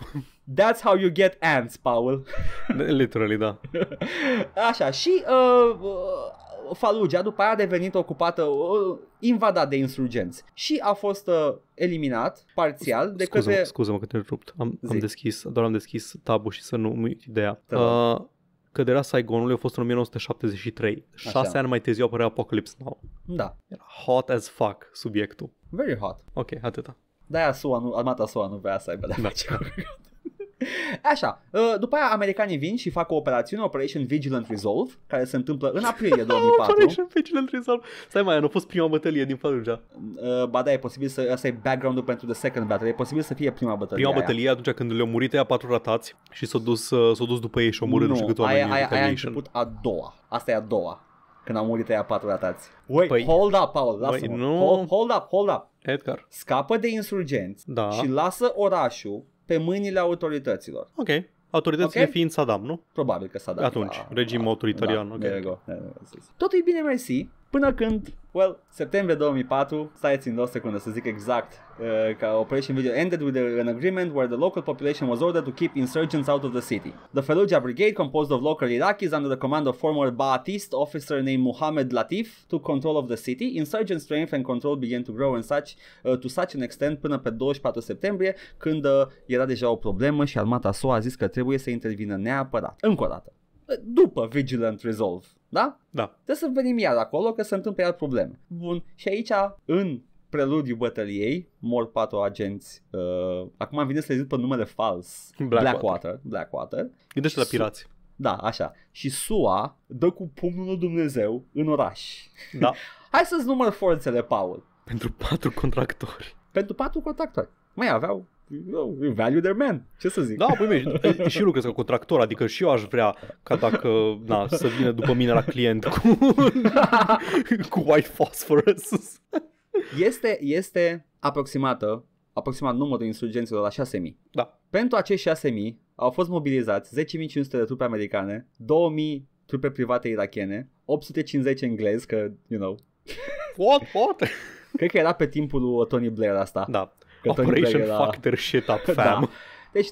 That's how you get ants, Paul. Literally, da. Așa, și uh, uh, după aia a devenit ocupată, uh, invadat de insurgenți și a fost uh, eliminat parțial de scuză către... Scuză-mă că te rupt, am, am deschis, doar am deschis tabul și să nu uit ideea. Uh, căderea Saigonului a fost în 1973. Așa. Șase ani mai târziu apărea Apocalypse Now. Da. Era hot as fuck subiectul. Very hot. Ok, atâta. Da, aia SUA, nu, armata SUA nu vrea să aibă de da. Așa, ă, după aia americanii vin și fac o operațiune, Operation Vigilant Resolve, care se întâmplă în aprilie 2004. Operation Vigilant Resolve. Stai mai, nu a fost prima bătălie din Fallujah. Ă, ba da, e posibil să, asta e background-ul pentru The Second Battle, e posibil să fie prima bătălie Prima aia. bătălie atunci când le-au murit aia patru ratați și s-au dus, ă, s-au dus după ei și au murit nu, nu știu cât oameni aia, aia, aia a început a doua. Asta e a doua când au murit aia patru ratați. Wait, păi, hold up, Paul, lasă Păi, nu... hold, hold up, hold up. Edgar. Scapă de insurgenți da. și lasă orașul pe mâinile autorităților. Ok. Autoritățile okay? fiind Saddam, nu? Probabil că Saddam. Atunci, regim autoritarian. Da, okay, Tot e bine, mersi. Până când, well, septembrie 2004, stai în două secunde să zic exact, uh, ca Operation Video ended with an agreement where the local population was ordered to keep insurgents out of the city. The Fallujah Brigade, composed of local Iraqis under the command of former Ba'athist officer named Mohammed Latif, took control of the city. Insurgent strength and control began to grow and such, uh, to such an extent până pe 24 septembrie, când uh, era deja o problemă și armata SUA a zis că trebuie să intervină neapărat. Încă o dată după Vigilant Resolve, da? Da. Trebuie să venim iar acolo că se întâmplă iar probleme. Bun, și aici în preludiu bătăliei, mor patru agenți, uh, acum am vine să le zic pe numele fals, Blackwater. Blackwater. Blackwater. Gândește la pirați. Da, așa. Și SUA dă cu pumnul lui Dumnezeu în oraș. Da. Hai să-ți număr forțele, Paul. Pentru patru contractori. Pentru patru contractori. Mai aveau value their man. Ce să zic? Da, păi mei, și lucrez ca contractor, adică și eu aș vrea ca dacă, na, să vină după mine la client cu, cu white phosphorus. Este, este aproximată, aproximat numărul insurgenților la 6.000. Da. Pentru acești 6.000 au fost mobilizați 10.500 de trupe americane, 2.000 trupe private irachiene, 850 englezi, că, you know... What, what? Cred că era pe timpul lui Tony Blair asta. Da. Că Operation Tony Fuck their shit up, fam. da. Deci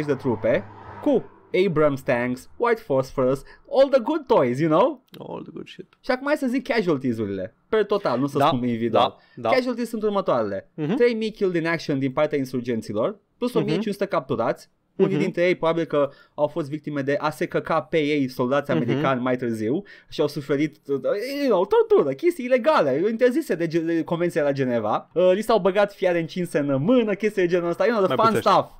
13.350 de trupe cu Abrams tanks, White Phosphorus, all the good toys, you know? All the good shit. Și acum hai să zic casualties-urile, pe total, nu să da, spun individual. Da, da. Casualties sunt următoarele. Uh-huh. Mhm. 3.000 killed in action din partea insurgenților, plus 1.500 mhm. uh-huh. capturați, unii uh-huh. dintre ei probabil că au fost victime de a se căca pe ei soldați mhm. americani uh-huh. mai târziu și au suferit you know, tortură, chestii ilegale, interzise de, de Convenția la Geneva. Uh, li s-au băgat fiare încinse în mână, chestii de genul ăsta, you know, the mai fun putești. stuff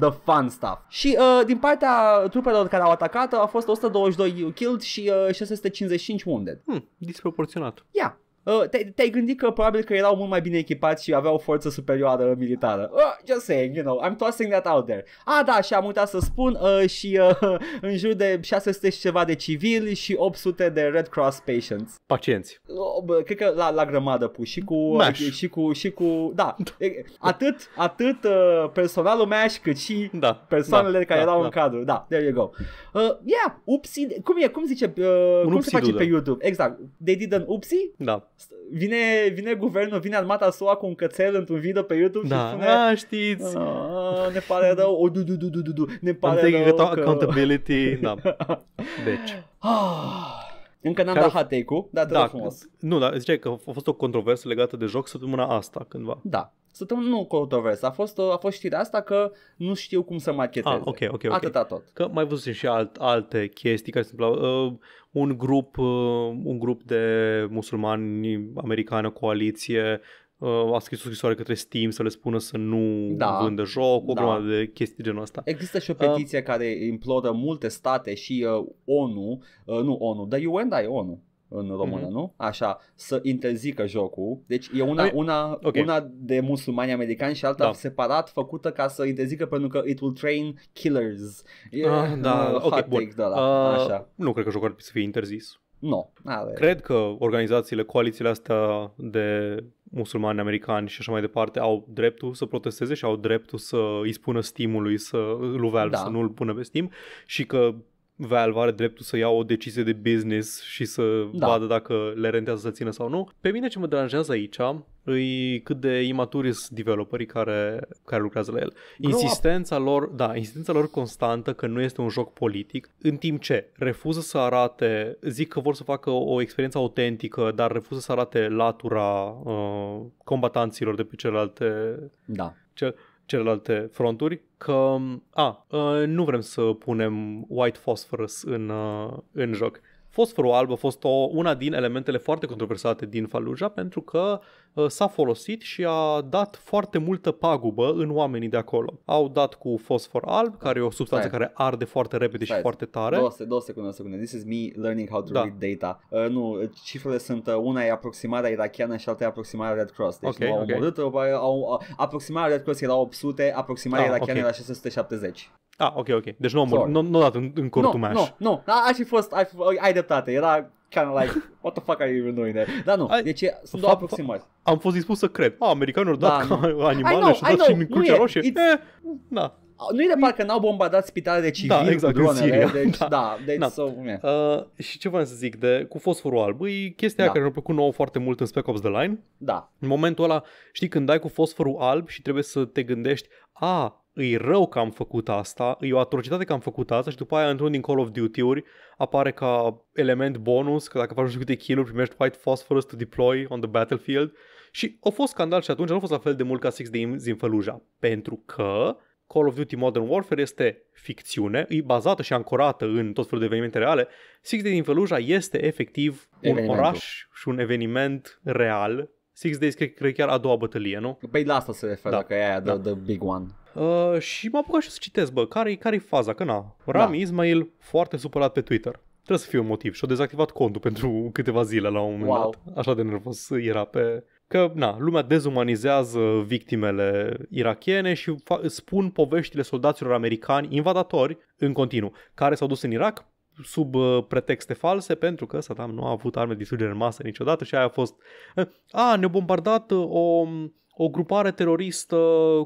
the fun stuff. Și uh, din partea trupelor care au atacat au a fost 122 killed și uh, 655 wounded. Hmm, disproporționat. Ia, yeah. Uh, te- te-ai gândit că probabil că erau mult mai bine echipați și aveau o forță superioară militară. Uh, just saying, you know, I'm tossing that out there. Ah, da, și am uitat să spun uh, și uh, în jur de 600 și ceva de civili și 800 de Red Cross patients. Pacienți. Uh, bă, cred că la, la grămadă pus și cu, MASH. Uh, și cu, și cu, da, atât, atât uh, personalul MASH cât și da, persoanele da, care da, erau da. în cadru. Da, there you go. Uh, yeah, upsi, cum e, cum zice, uh, cum se face dude. pe YouTube? Exact, they did an upsi? Da vine, vine guvernul, vine armata SUA cu un cățel într-un video pe YouTube da. și spune A, ah, știți. A, ah, ne pare rău, o, du, du, du, du, du, du. ne pare rău că... accountability, da. Deci. Ah. Încă n-am Care... dat hot take-ul, dar da, frumos. Nu, dar zice că a fost o controversă legată de joc săptămâna asta, cândva. Da, săptămâna, nu controversă, a fost, a fost știrea asta că nu știu cum să marketeze. Ah, okay, okay, okay. Atâta tot. Că mai văzut și alt, alte chestii care se întâmplau. Uh, un grup, uh, un grup de musulmani americană, coaliție, uh, a scris o scrisoare către Steam să le spună să nu da, vândă joc, o da. de chestii de genul ăsta. Există și o uh, petiție uh, care imploră multe state și uh, ONU, uh, nu ONU, dar UN, da, e ONU în română, mm-hmm. nu? Așa, să interzică jocul. Deci e una, una, okay. una de musulmani americani și alta da. separat făcută ca să interzică pentru că it will train killers. E, ah, da, uh, ok, bun. da, da, uh, așa. Nu cred că jocul ar să fie interzis. Nu, no, Cred că organizațiile, coalițiile astea de musulmani americani și așa mai departe au dreptul să protesteze și au dreptul să îi spună stimului să lui da. să nu-l pună pe stim și că Valve are dreptul să ia o decizie de business și să da. vadă dacă le rentează să țină sau nu. Pe mine ce mă deranjează aici îi cât de sunt developerii care, care lucrează la el. Insistența lor, da, insistența lor constantă că nu este un joc politic, în timp ce refuză să arate, zic că vor să facă o experiență autentică, dar refuză să arate latura uh, combatanților de pe celelalte... Da. Cel, celelalte fronturi că a, ă, nu vrem să punem white phosphorus în, ă, în joc. Fosforul alb a fost o, una din elementele foarte controversate din Fallujah pentru că Uh, s-a folosit și a dat foarte multă pagubă în oamenii de acolo. Au dat cu fosfor alb, care e o substanță Stai. care arde foarte repede Stai. și foarte tare. Două, două secunde, două secunde. This is me learning how to da. read data. Uh, nu, cifrele sunt, uh, una e aproximarea irachiană și alta e aproximarea Red Cross. Deci okay, nu au okay. omorât, au, aproximarea Red Cross era 800, aproximarea ah, irachiană okay. era 670. Ah, ok, ok. Deci nu am nu, nu dat în, în cortul no, Nu, no, nu, no. fi fost, ai, ai dreptate, era kind of like, what the fuck are you even doing there? Dar nu, I, deci sunt două aproximări. Am fost dispus să cred. A, americanilor da, dat da, animale și dat și în Crucea Roșie. Eh, da. Nu e de parcă n-au bombardat spitale de civili da, exact, cu dronele, deci da, da deci da. So, uh, Și ce vreau să zic de cu fosforul alb, e chestia da. care ne-a plăcut nouă foarte mult în Spec Ops The Line. Da. În momentul ăla, știi, când dai cu fosforul alb și trebuie să te gândești, a, îi rău că am făcut asta, e o atrocitate că am făcut asta și după aia într-un din Call of Duty-uri apare ca element bonus că dacă faci nu știu câte kill primești white phosphorus to deploy on the battlefield și a fost scandal și atunci nu a fost la fel de mult ca Six Days in Fallujah pentru că Call of Duty Modern Warfare este ficțiune, e bazată și ancorată în tot felul de evenimente reale. Six Days in Fallujah este efectiv Evenimentul. un oraș și un eveniment real Six Days cred, cred chiar a doua bătălie, nu? Păi la asta se referă, da. că e aia da. the, the big one. Uh, și m-am apucat și să citesc, bă, care-i, care-i faza? Că na, Rami da. Ismail foarte supărat pe Twitter. Trebuie să fie un motiv. Și-a dezactivat contul pentru câteva zile la un moment wow. dat. Așa de nervos era pe... Că, na, lumea dezumanizează victimele irachiene și fa- spun poveștile soldaților americani invadatori în continuu, care s-au dus în Irak sub uh, pretexte false pentru că Saddam nu a avut arme de distrugere în masă niciodată și aia a fost uh, a, ne a bombardat uh, o o grupare teroristă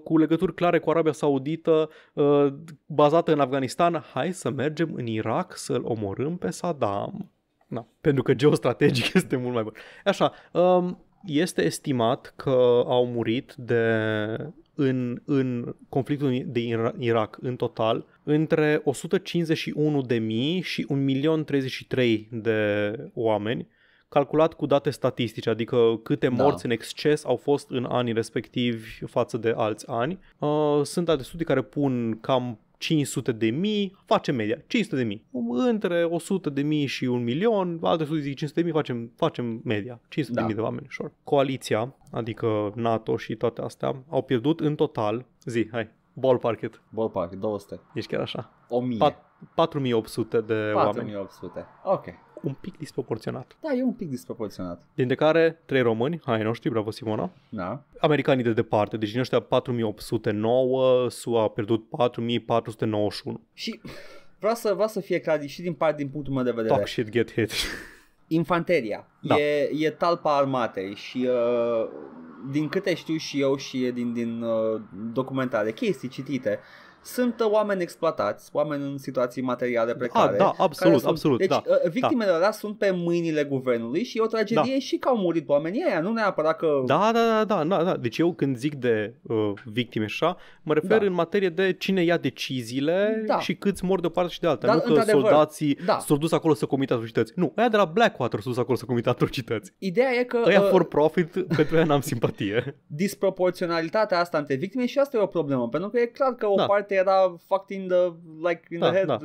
cu legături clare cu Arabia Saudită, uh, bazată în Afganistan, hai să mergem în Irak să-l omorâm pe Saddam. Na, da. pentru că geostrategic este mult mai bun. Așa, um, este estimat că au murit de în, în conflictul din Irak în total între 151.000 și 1.033.000 de oameni calculat cu date statistice, adică câte da. morți da. în exces au fost în anii respectivi față de alți ani. Uh, sunt alte studii care pun cam 500 de mii, facem media, 500 de mii. Um, între 100 de mii și un milion, alte studii zic 500 de mii, facem, facem media, 500 da. de mii da. de oameni, sure. Coaliția, adică NATO și toate astea, au pierdut în total, zi, hai, ballpark-it. Ballpark, 200. Ești chiar așa. 1000. Pat- 4800 de 4800. oameni. 4800, ok un pic disproporționat. Da, e un pic disproporționat. Dintre care trei români, hai noștri, bravo Simona. Da. Americanii de departe, deci din ăștia 4809, SUA a pierdut 4491. Și vreau să, vreau să fie clar și din part, din punctul meu de vedere. Talk shit, get hit. Infanteria. Da. E, e talpa armatei și uh, din câte știu și eu și din, din uh, documentare, chestii citite, uh, sunt uh, oameni exploatați, oameni în situații materiale ah, precare. Ah, da, absolut, sunt, absolut. Deci da, uh, da. victimele da. alea sunt pe mâinile guvernului și e o tragedie da. și că au murit oamenii aia, nu neapărat că... Da, da, da, da, da. da. Deci eu când zic de uh, victime așa, mă refer da. în materie de cine ia deciziile da. și câți mor de o parte și de alta. Da, nu că soldații da. s-au dus acolo să comită atrocități. Nu, aia de la Blackwater s-au dus acolo să comită atrocități. Ideea e că... Aia uh, for profit, pentru aia n-am simpatie. Disproporționalitatea asta între victime și asta e o problemă, pentru că e clar că o da. parte era da, fucked in the, like, in da, the head. Da.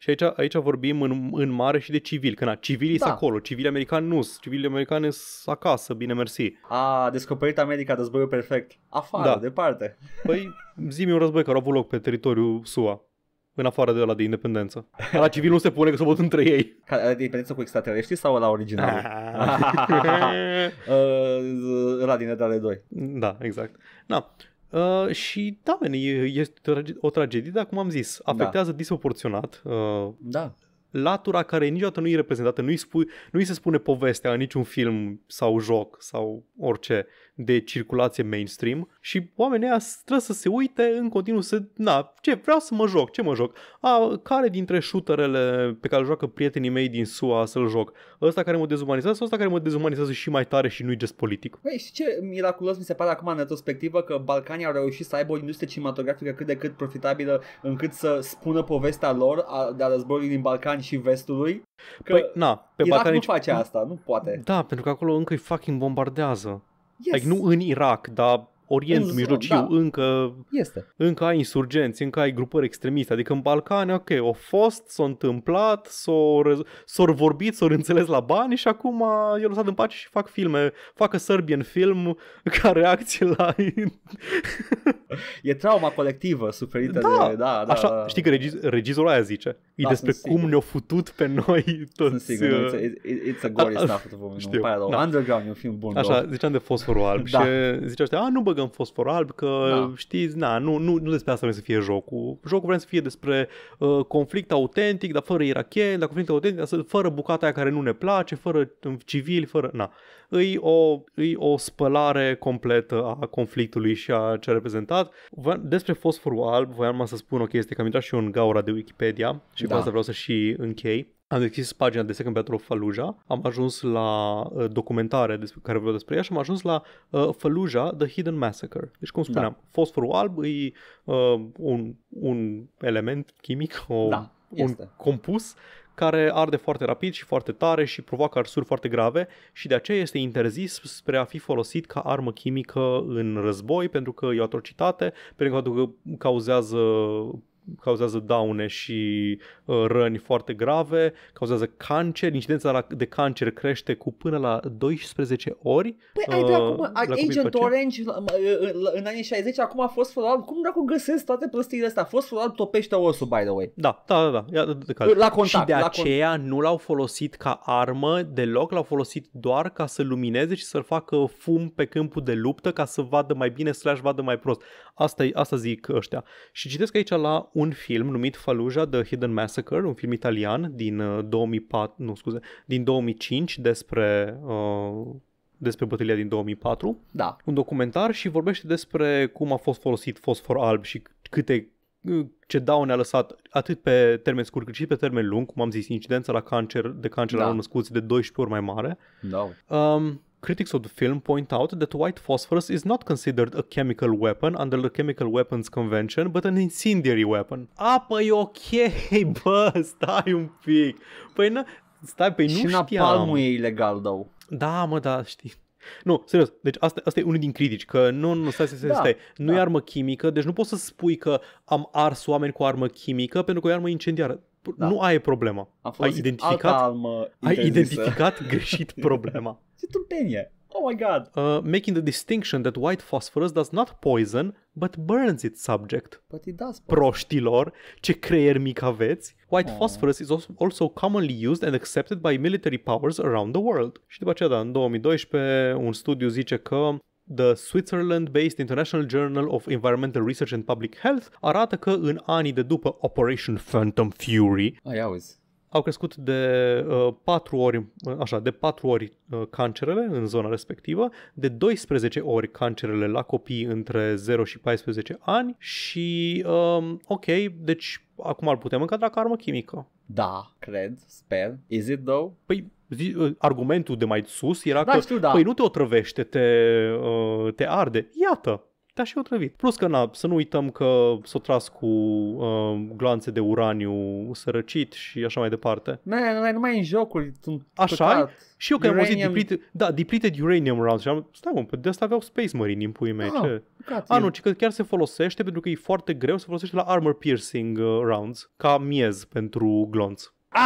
Și aici, aici vorbim în, în mare și de civil, na, civilii da. sunt acolo, civili americani nu sunt, civilii americani sunt acasă, bine mersi. A, descoperit America războiul perfect, afară, da. departe. Păi, zi un război care a avut loc pe teritoriul SUA în afară de la de independență. La civil nu se pune că s-o vot între ei. Ca, de independență cu extraterestri sau la original? Ah. Uh, la din ale 2. Da, exact. Na. Uh, și da, man, e, e o tragedie, dar cum am zis, da. afectează da. disproporționat uh, da latura care niciodată nu e reprezentată, nu-i, spui, nu-i se spune povestea în niciun film sau joc sau orice de circulație mainstream și oamenii ăia trebuie să se uite în continuu să, na, ce, vreau să mă joc, ce mă joc? A, care dintre shooterele pe care joacă prietenii mei din SUA să-l joc? Ăsta care mă dezumanizează sau ăsta care mă dezumanizează și mai tare și nu-i gest politic? Păi, și ce miraculos mi se pare acum în retrospectivă că Balcanii au reușit să aibă o industrie cinematografică cât de cât profitabilă încât să spună povestea lor a, de a războiului din Balcani Balcani și vestului. Că păi, na, pe Irak nu face asta, nu poate. Da, pentru că acolo încă îi fucking bombardează. Yes. Like, adică nu în Irak, dar Orient în Mijlociu, da. încă, este. încă ai insurgenți, încă ai grupări extremiste. Adică în Balcani, ok, au fost, s-a întâmplat, s-au rez- vorbit, s-au înțeles la bani și acum i-au lăsat în pace și fac filme. Facă Serbian film ca reacție la... e trauma colectivă suferită da. de... Da, da, Așa, da, știi că regiz- regizorul aia zice. E da, despre cum sigur. ne-au futut pe noi toți. Sunt sigur, uh, it's, a, it's a gory stuff. Știu, da. Underground e un film bun. Așa, ziceam de fosforul alb da. și uh, zice ăștia, a, nu bă, în fosfor alb, că da. știți, na, nu, nu, nu despre asta vrem să fie jocul. Jocul vrem să fie despre uh, conflict autentic, dar fără irachieni, dar conflict autentic, dar fără bucata aia care nu ne place, fără civili, fără, na. Îi o, îi o spălare completă a conflictului și a ce a reprezentat. Despre fosforul alb, voiam să spun o chestie, că am intrat și eu în gaura de Wikipedia și da. cu asta vreau să și închei. Am deschis pagina de Second Battle of Fallujah, am ajuns la uh, documentare despre care vreau despre ea și am ajuns la uh, Fallujah, The Hidden Massacre. Deci, cum spuneam, da. fosforul alb e uh, un, un element chimic, o, da, un este. compus care arde foarte rapid și foarte tare și provoacă arsuri foarte grave și de aceea este interzis spre a fi folosit ca armă chimică în război pentru că e o atrocitate, pentru că cauzează cauzează daune și uh, răni foarte grave, cauzează cancer, incidența de cancer crește cu până la 12 ori. Păi uh, ai dracu, uh, la Agent Orange în anii 60 acum a fost folosit cum dacă găsesc toate prostiile astea? A fost folosit topește osul, by the way. Da, da, da. da. Ia, da la contact. Și de la aceea contact. nu l-au folosit ca armă deloc, l-au folosit doar ca să lumineze și să-l facă fum pe câmpul de luptă ca să vadă mai bine slash vadă mai prost. Asta, asta zic ăștia. Și citesc aici la un film numit Fallujah, The Hidden Massacre, un film italian din 2004, uh, nu scuze, din 2005 despre uh, despre bătălia din 2004. Da. Un documentar și vorbește despre cum a fost folosit fosfor alb și câte uh, ce daune a lăsat atât pe termen scurt cât și pe termen lung, cum am zis, incidența la cancer, de cancer da. la născuți de 12 ori mai mare. Da. Um, Critics of the film point out that white phosphorus is not considered a chemical weapon under the Chemical Weapons Convention, but an incendiary weapon. A, ah, păi ok, bă, stai un pic. Păi na, stai, păi nu Și știam. Și e ilegal, dau? Da, mă, da, știi. Nu, serios, deci asta, asta e unul din critici, că nu, nu, stai, stai, stai, da, nu da. e armă chimică, deci nu poți să spui că am ars oameni cu armă chimică pentru că e armă incendiară da. nu aia e problema. fost ai identificat, almă ai identificat greșit problema. Ce tâmpenie! Oh my god! Uh, making the distinction that white phosphorus does not poison, but burns its subject. But it does poison. Proștilor, ce creier mic aveți! White oh. phosphorus is also, also commonly used and accepted by military powers around the world. Și după aceea, da, în 2012, un studiu zice că The Switzerland-based International Journal of Environmental Research and Public Health arată că în anii de după Operation Phantom Fury, Ai, auzi au crescut de uh, 4 ori, uh, așa, de 4 ori uh, cancerele în zona respectivă, de 12 ori cancerele la copii între 0 și 14 ani și uh, ok, deci acum ar putem încadra ca armă chimică. Da, cred, sper. Is it though? Păi zi, uh, argumentul de mai sus era da, că știu, da. păi nu te otrăvește, te, uh, te arde. Iată, dar și otrăvit. Plus că, na, să nu uităm că s-o tras cu uh, glanțe de uraniu sărăcit și așa mai departe. Nu, nu, nu mai în jocuri. Așa? Și eu că am auzit depleted, da, depleted uranium rounds și am, stai mă, păi de asta aveau Space Marine în puii mei, ah, ce? A, nu, ci că chiar se folosește pentru că e foarte greu, să folosește la armor piercing uh, rounds, ca miez pentru glonț. Ah!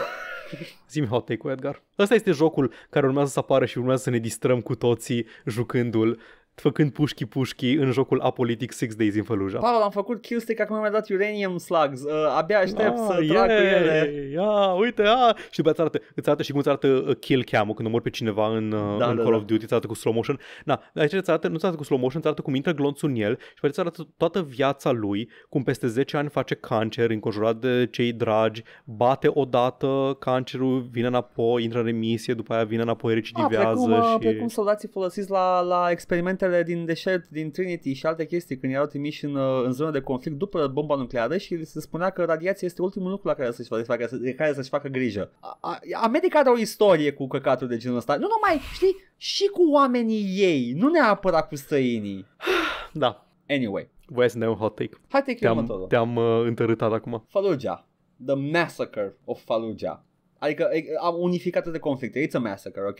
Zimi hot take cu Edgar. Asta este jocul care urmează să apară și urmează să ne distrăm cu toții jucându-l făcând pușchi-pușchi în jocul apolitic Six Days in Fallujah. Paul, am făcut killstreak, acum mi-a dat uranium slugs. Uh, abia aștept ah, să yeah, trag cu ele. Yeah, uite, ah. Și după arată, îți arată și cum îți arată uh, kill cam când omori pe cineva în, uh, da, în da, Call da. of Duty, îți arată cu slow motion. Na, aici îți arată, nu îți arată cu slow motion, îți arată cum intră glonțul în el și îți arată toată viața lui, cum peste 10 ani face cancer, înconjurat de cei dragi, bate odată cancerul, vine înapoi, intră în remisie, după aia vine înapoi, recidivează. Ah, uh, precum, și... precum soldații folosiți la, la experimente elementele din deșert, din Trinity și alte chestii când erau trimiși în, uh, în zona de conflict după bomba nucleară și se spunea că radiația este ultimul lucru la care să-și facă, care să-și facă grijă. America are o istorie cu căcatul de genul ăsta. Nu numai, știi, și cu oamenii ei, nu neapărat cu străinii. Da. Anyway. Voi să ne un hot take. Hot take te-am, Te-am uh, întărâtat acum. Fallujah. The Massacre of Fallujah. Adică am unificat de conflicte. It's a massacre, ok?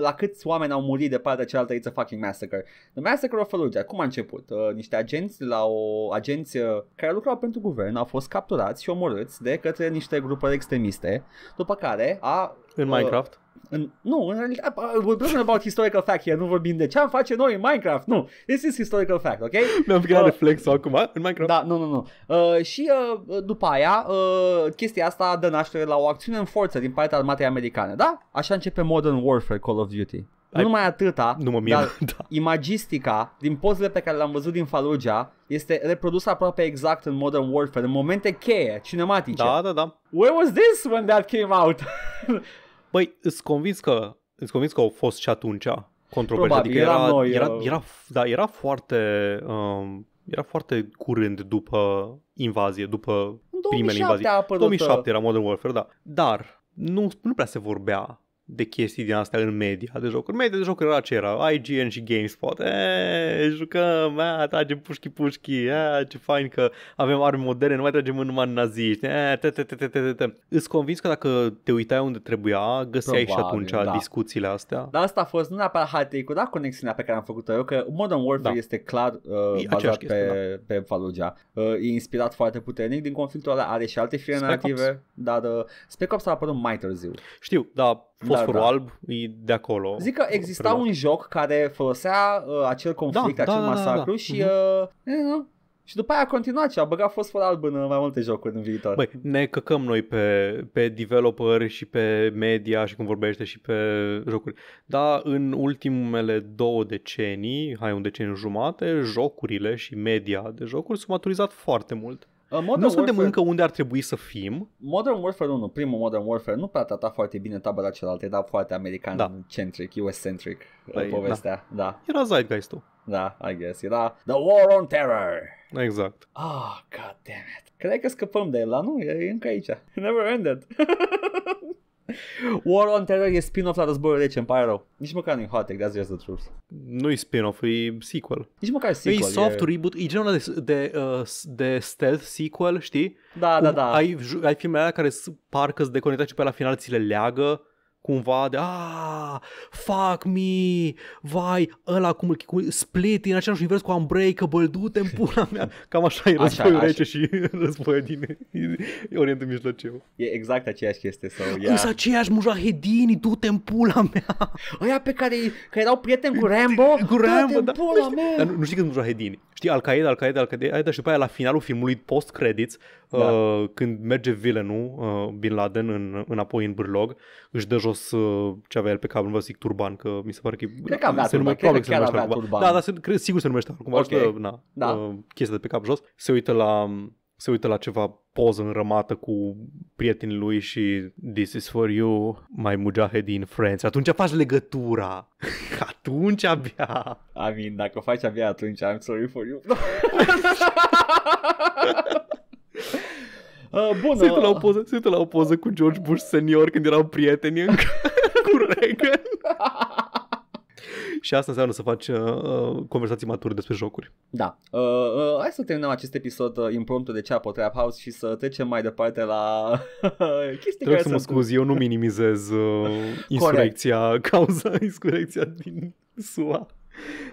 La câți oameni au murit de partea cealaltă, it's a fucking massacre. The Massacre of Fallujah, cum a început? Uh, niște agenți la o agenție uh, care lucrau pentru guvern au fost capturați și omorâți de către niște grupuri extremiste, după care a... În uh, Minecraft? Uh, în, nu, în realitate, we're talking about historical fact here, nu vorbim de ce am face noi în Minecraft, nu. This is historical fact, ok? Mi-am făcut uh, reflexul acum, în Minecraft. Da, nu, nu, nu. Uh, și uh, după aia, uh, chestia asta dă naștere la o acțiune în forță din partea armatei americane, da? Așa începe Modern Warfare Call of Duty. Nu numai atâta, nu mă dar da. imagistica din pozele pe care le-am văzut din Fallujah este reprodusă aproape exact în Modern Warfare, în momente cheie, cinematice. Da, da, da. Where was this when that came out? Băi, îți convins că, îți convins că au fost și atunci controverse. Probabil, adică era, noi, era, uh, era, da, era foarte... Um, era foarte curând după invazie, după primele invazii. Uh, 2007 era Modern Warfare, da. Dar nu, nu prea se vorbea de chestii din astea în media de jocuri. Media de jocuri era ce era, IGN și GameSpot. E, jucăm, a, tragem pușchi pușchi, a, ce fain că avem arme moderne, nu mai tragem în numai naziști. Îți convins că dacă te uitai unde trebuia, găseai Probabil, și atunci da. discuțiile astea? Dar asta a fost nu neapărat take dar conexiunea pe care am făcut-o eu, că Modern Warfare da. este clar uh, e bazat chestie, pe, da. pe Fallujah. Uh, e inspirat foarte puternic din conflictul ăla, are și alte fire narrative, dar uh, Spec Ops a apărut mai târziu. Știu, da, fosforul da, da. alb e de acolo. Zic că exista preluat. un joc care folosea uh, acel conflict, da, acel da, masacru da, da, da. și... Mhm. Uh, uh, uh și după aia a continuat și a băgat fosfor alb în uh, mai multe jocuri în viitor. Băi, ne căcăm noi pe, pe developer și pe media și cum vorbește și pe jocuri. Dar în ultimele două decenii, hai un deceniu jumate, jocurile și media de jocuri s-au maturizat foarte mult. Uh, Modern nu Warfare... suntem încă unde ar trebui să fim. Modern Warfare 1, primul Modern Warfare, nu prea trata foarte bine tabăra celălalt, era da, foarte american-centric, da. US-centric uh, păi, da. povestea. Da. da. Era zeitgeist tu. Da, I guess. Era The War on Terror. Exact. Ah, oh, god damn it. Cred că scăpăm de el, la nu, e încă aici. Never ended. War on Terror e spin-off la războiul rece, deci, îmi pare rău. Nici măcar nu e hot take, that's just the truth. nu e spin-off, e sequel. Nici măcar sequel. E soft e... reboot, e genul de, de, uh, de stealth sequel, știi? Da, da Cum da, da. Ai, ai filmele alea care parcă îți deconectați și pe la final ți le leagă cumva de ah, fuck me, vai, ăla cum cu Split în același univers cu Unbreakable, du-te în pula mea. Cam așa e războiul așa, rece așa. și războiul din Orientul Mijlociu. E exact aceeași chestie sau ea. Însă aceiași mujahedini, du-te în pula mea. Aia pe care, care erau prieteni cu Rambo, cu Rambo, da. pula mea. nu, nu știi când mujahedini. Știi Al-Qaeda, Al-Qaeda, Al-Qaeda și după aia la finalul filmului post-credits, da. uh, când merge villainul, uh, Bin Laden, în, înapoi în burlog, își dă jos jos uh, ce avea el pe cap, nu vă zic turban, că mi se pare că cred că avea se numește, probabil că se numește turban. Da, dar se, cred, sigur se numește cumva, okay. stă, na, da. Uh, chestia de pe cap jos. Se uită la se uită la ceva poză înrămată cu prietenii lui și This is for you, my mujahedin friends. Atunci faci legătura. Atunci abia. I mean, dacă o faci abia atunci, I'm sorry for you. Uh, bun. Se uită, la o poză, se uită la o poză cu George Bush senior când erau prieteni încă cu Reagan. Și asta înseamnă să faci uh, uh conversații mature despre jocuri. Da. Uh, uh, hai să terminăm acest episod uh, impromptu de Chapo Trap House și să trecem mai departe la chestii Trebuie să mă scuzi, eu nu minimizez uh, insurecția, cauza insurecția din SUA.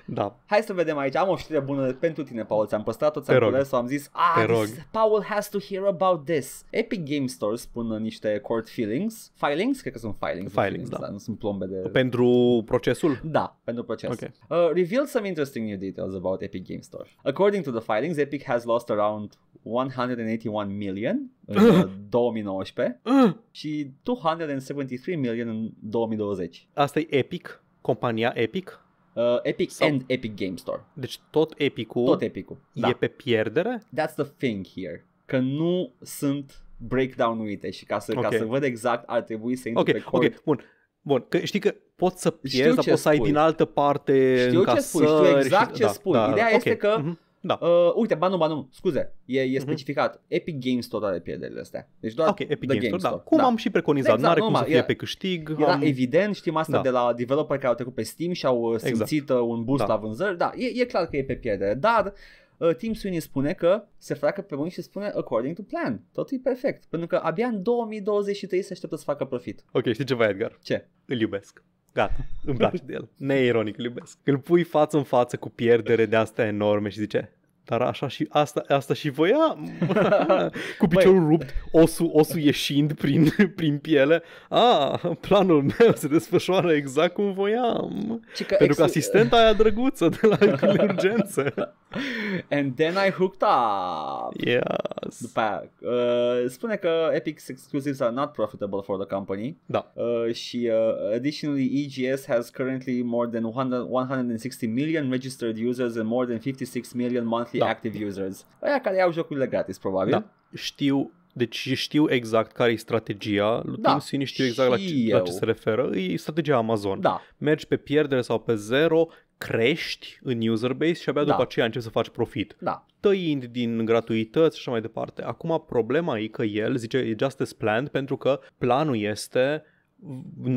Da. Hai să vedem aici. Am o știre bună pentru tine, Paul. Ți-am păstrat-o, ți-am cules am zis ah, Paul has to hear about this. Epic Game Store spun niște court feelings. Filings? Cred că sunt filings. Filings, da. da. Nu sunt plombe de... Pentru procesul? Da, pentru proces. Okay. Uh, revealed some interesting new details about Epic Game Store. According to the filings, Epic has lost around 181 million în 2019 uh, și 273 million în 2020. Asta e Epic? compania Epic? Uh, Epic Sau... and Epic Game Store. Deci tot Epic-ul, tot Epic-ul da. e pe pierdere? That's the thing here. Că nu sunt breakdown uite și ca să, okay. ca să văd exact ar trebui să intru okay. pe cort. Ok, bun. Bun, că știi că poți să pierzi, poți să ai din altă parte Știu în ce spui, știu exact și... ce da, spui. Da, da, Ideea okay. este că mm-hmm da. Uh, uite, ba nu, ba nu, scuze, e, e mhm. specificat. Uh-huh. Epic Games tot are pierderile astea. Deci doar ok, Epic Games, Games Store, da. Cum da. am și preconizat, exact, nu are cum să fie era, pe câștig. Era am... evident, știm asta da. de la developer care au trecut pe Steam și au uh, exact. simțit exact. un boost da. la vânzări. Da, e, e clar că e pe pierdere, dar uh, Tim Sweeney spune că se freacă pe mâini și spune according to plan. Totul e perfect, pentru că abia în 2023 se așteaptă să facă profit. Ok, știi ceva, Edgar? Ce? Îl iubesc. Gata, îmi place de el. Neironic, îl iubesc. Îl pui față în față cu pierdere de astea enorme și zice, dar așa și asta, asta și voia Cu piciorul Băi. rupt osul, osul ieșind prin, prin piele Ah, planul meu se desfășoară exact cum voiam Cică Pentru ex- că asistenta aia drăguță De la urgențe And then I hooked up Yes După aia, uh, Spune că Epic's exclusives are not profitable for the company Da uh, Și uh, additionally EGS has currently more than 100, 160 million registered users And more than 56 million monthly fi da. active users. Aia care iau jocurile gratis, probabil. Da. Știu deci știu exact care e strategia lui da, Tim Sweeney, știu exact la ce, la ce se referă. E strategia Amazon. Da. Mergi pe pierdere sau pe zero, crești în user base și abia da. după aceea începi să faci profit. Da. Tăind din gratuități și așa mai departe. Acum problema e că el zice e just planned pentru că planul este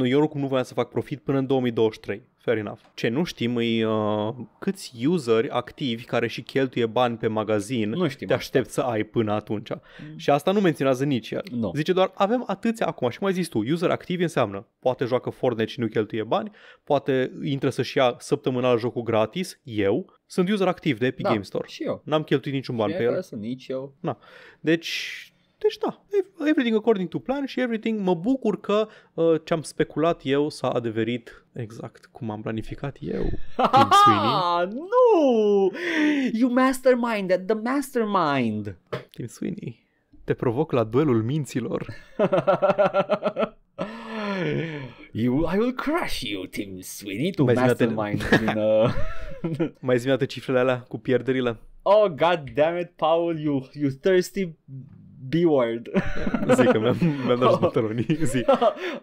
eu oricum nu voiam să fac profit până în 2023 fair enough. Ce nu știm e uh, câți useri activi care și cheltuie bani pe magazin nu știm te aștept asta. să ai până atunci. Mm. Și asta nu menționează nici el. No. Zice doar avem atâția acum și mai zis tu, user activi înseamnă poate joacă Fortnite și nu cheltuie bani, poate intră să-și ia săptămânal jocul gratis, eu, sunt user activ de Epic da, Game Store. Și eu. N-am cheltuit niciun ban pe el. Sunt nici eu. Na. Deci deci da, everything according to plan și everything, mă bucur că uh, ce-am speculat eu s-a adeverit exact cum am planificat eu. Tim Sweeney. nu! You mastermind the mastermind! Tim Sweeney, te provoc la duelul minților. You, I will crush you, Tim Sweeney, tu mai mastermind. Din, uh... mai zi cifrele alea cu pierderile. Oh, god damn it, Paul, you, you thirsty B-word. Zic că mi-am, mi-am dat Zic. Zi.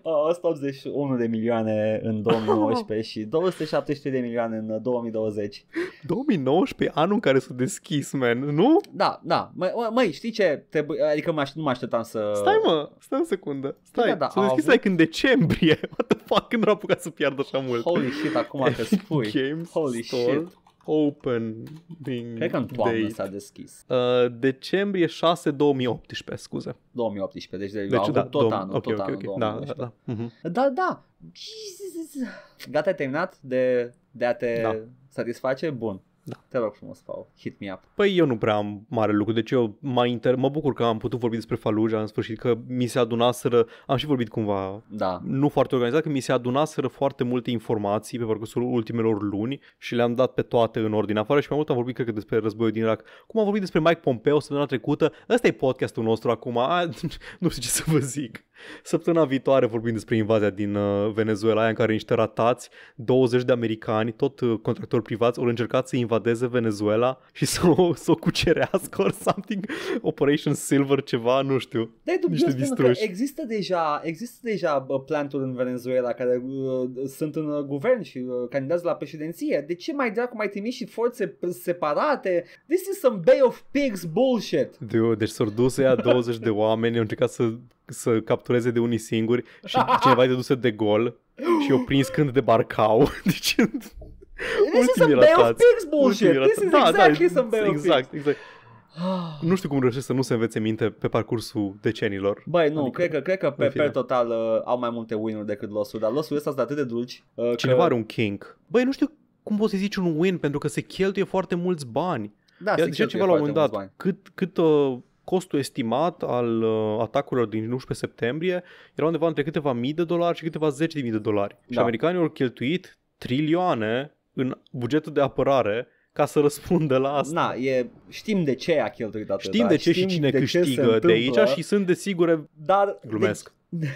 181 uh, de milioane în 2019 și 273 de milioane în 2020. Uh, 2019, anul în care s-a deschis, man, nu? Da, da. Măi, mă, știi ce? Trebuie, adică mă, nu mă așteptam să... Stai, mă, stai o secundă. Stai, da, da, s-a deschis avut... like în decembrie. What the fuck, când a apucat să piardă așa mult? Holy shit, acum că spui. Games Holy Store. shit opening Cred că în toamnă date. s-a deschis. Uh, decembrie 6 2018, scuze. 2018, deci, de deci da, tot dom- anul, okay, tot okay, anul da, okay. 2018. Da, da, da. Uh-huh. da, da. Gata, ai terminat de, de a te da. satisface? Bun. Da. Te rog frumos, Paul. hit me up. Păi eu nu prea am mare lucru, deci eu mă, inter... mă bucur că am putut vorbi despre Faluja în sfârșit, că mi se adunaseră, am și vorbit cumva, da. nu foarte organizat, că mi se adunaseră foarte multe informații pe parcursul ultimelor luni și le-am dat pe toate în ordine afară și mai mult am vorbit cred că despre războiul din Irak. Cum am vorbit despre Mike Pompeo săptămâna trecută, ăsta e podcastul nostru acum, a, nu știu ce să vă zic. Săptămâna viitoare vorbim despre invazia din uh, Venezuela, aia în care niște ratați, 20 de americani, tot uh, contractori privați, au încercat să invadeze Venezuela și să o, să o cucerească or something, Operation Silver ceva, nu știu. Da, niște distruși. Există deja, există deja planturi în Venezuela care uh, sunt în uh, guvern și uh, candidați la președinție. De ce mai dracu mai trimis și forțe separate? This is some Bay of Pigs bullshit. Dude, deci s-au dus ea 20 de oameni, au încercat să să captureze de unii singuri și cineva duse de gol și o prins când debarcau. Deci, This is some Bale Pigs bullshit. This is exact da, exactly da, some Bale exact, Exact. nu știu cum reușesc să nu se învețe minte pe parcursul decenilor. Băi, nu, adică, cred că, cred că pe, pe total uh, au mai multe win decât loss-uri, dar loss-ul ăsta sunt atât de dulci. Uh, Cineva că... are un kink. Băi, nu știu cum poți să zici un win pentru că se cheltuie foarte mulți bani. Da, Ia, se ceva la un mulți dat, cât, cât uh, costul estimat al atacurilor din 11 septembrie era undeva între câteva mii de dolari și câteva zeci de mii de dolari. Da. Și americanii au cheltuit trilioane în bugetul de apărare ca să răspundă la asta. Na, e, știm de ce a cheltuit atât. Știm de ce știm și cine de câștigă de aici și sunt desigure... Dar... Glumesc. De...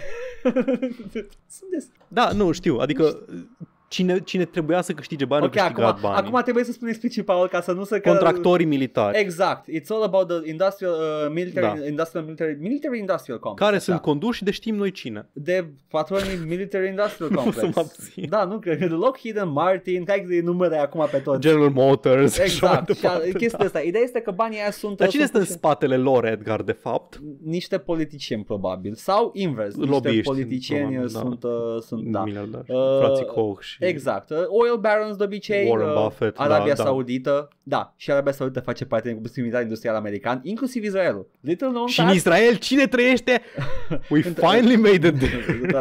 sunt des... Da, nu, știu, adică... Nu știu cine, cine trebuia să câștige bani okay, a câștigat acum, banii. Acum trebuie să spun explicit, Paul, ca să nu se... Contractorii că... militari. Exact. It's all about the industrial, uh, military, da. industrial, military, military industrial complex. Care da. sunt conduși de știm noi cine. De patronii military industrial complex. da, nu cred. Lockheed and Martin, hai de numere acum pe toți. General Motors. Exact. Și, și chestia da. asta. Ideea este că banii aia sunt... Dar cine sunt în spatele lor, Edgar, de fapt? Niște politicieni, probabil. Sau invers. Niște Lobbyiști, politicieni probabil, sunt, da. sunt... Uh, sunt da. Uh, frații Koch și și... Exact. Oil barons de obicei, Warren uh, Buffett, da, Arabia da, Saudită. Da. da, și Arabia Saudită face parte din comunitatea industrial american, inclusiv Israelul. Little known și în Israel cine trăiește? We finally made it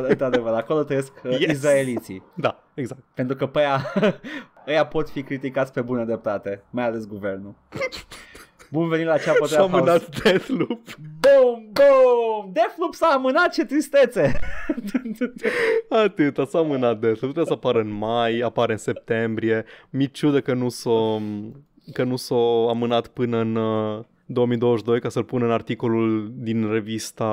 Într-adevăr, acolo trăiesc uh, yes. israeliții. Da, exact. Pentru că pe aia, aia pot fi criticați pe bună dreptate, mai ales guvernul. Bun venit la cea ceapă House. și a amânat Deathloop. Boom, boom! Deathloop s-a amânat, ce tristețe! Atâta, s-a amânat Deathloop. Trebuie să apară în mai, apare în septembrie. Mi ciudă că nu s-o, că nu s-o amânat până în 2022 uh, ca să-l pun în articolul din revista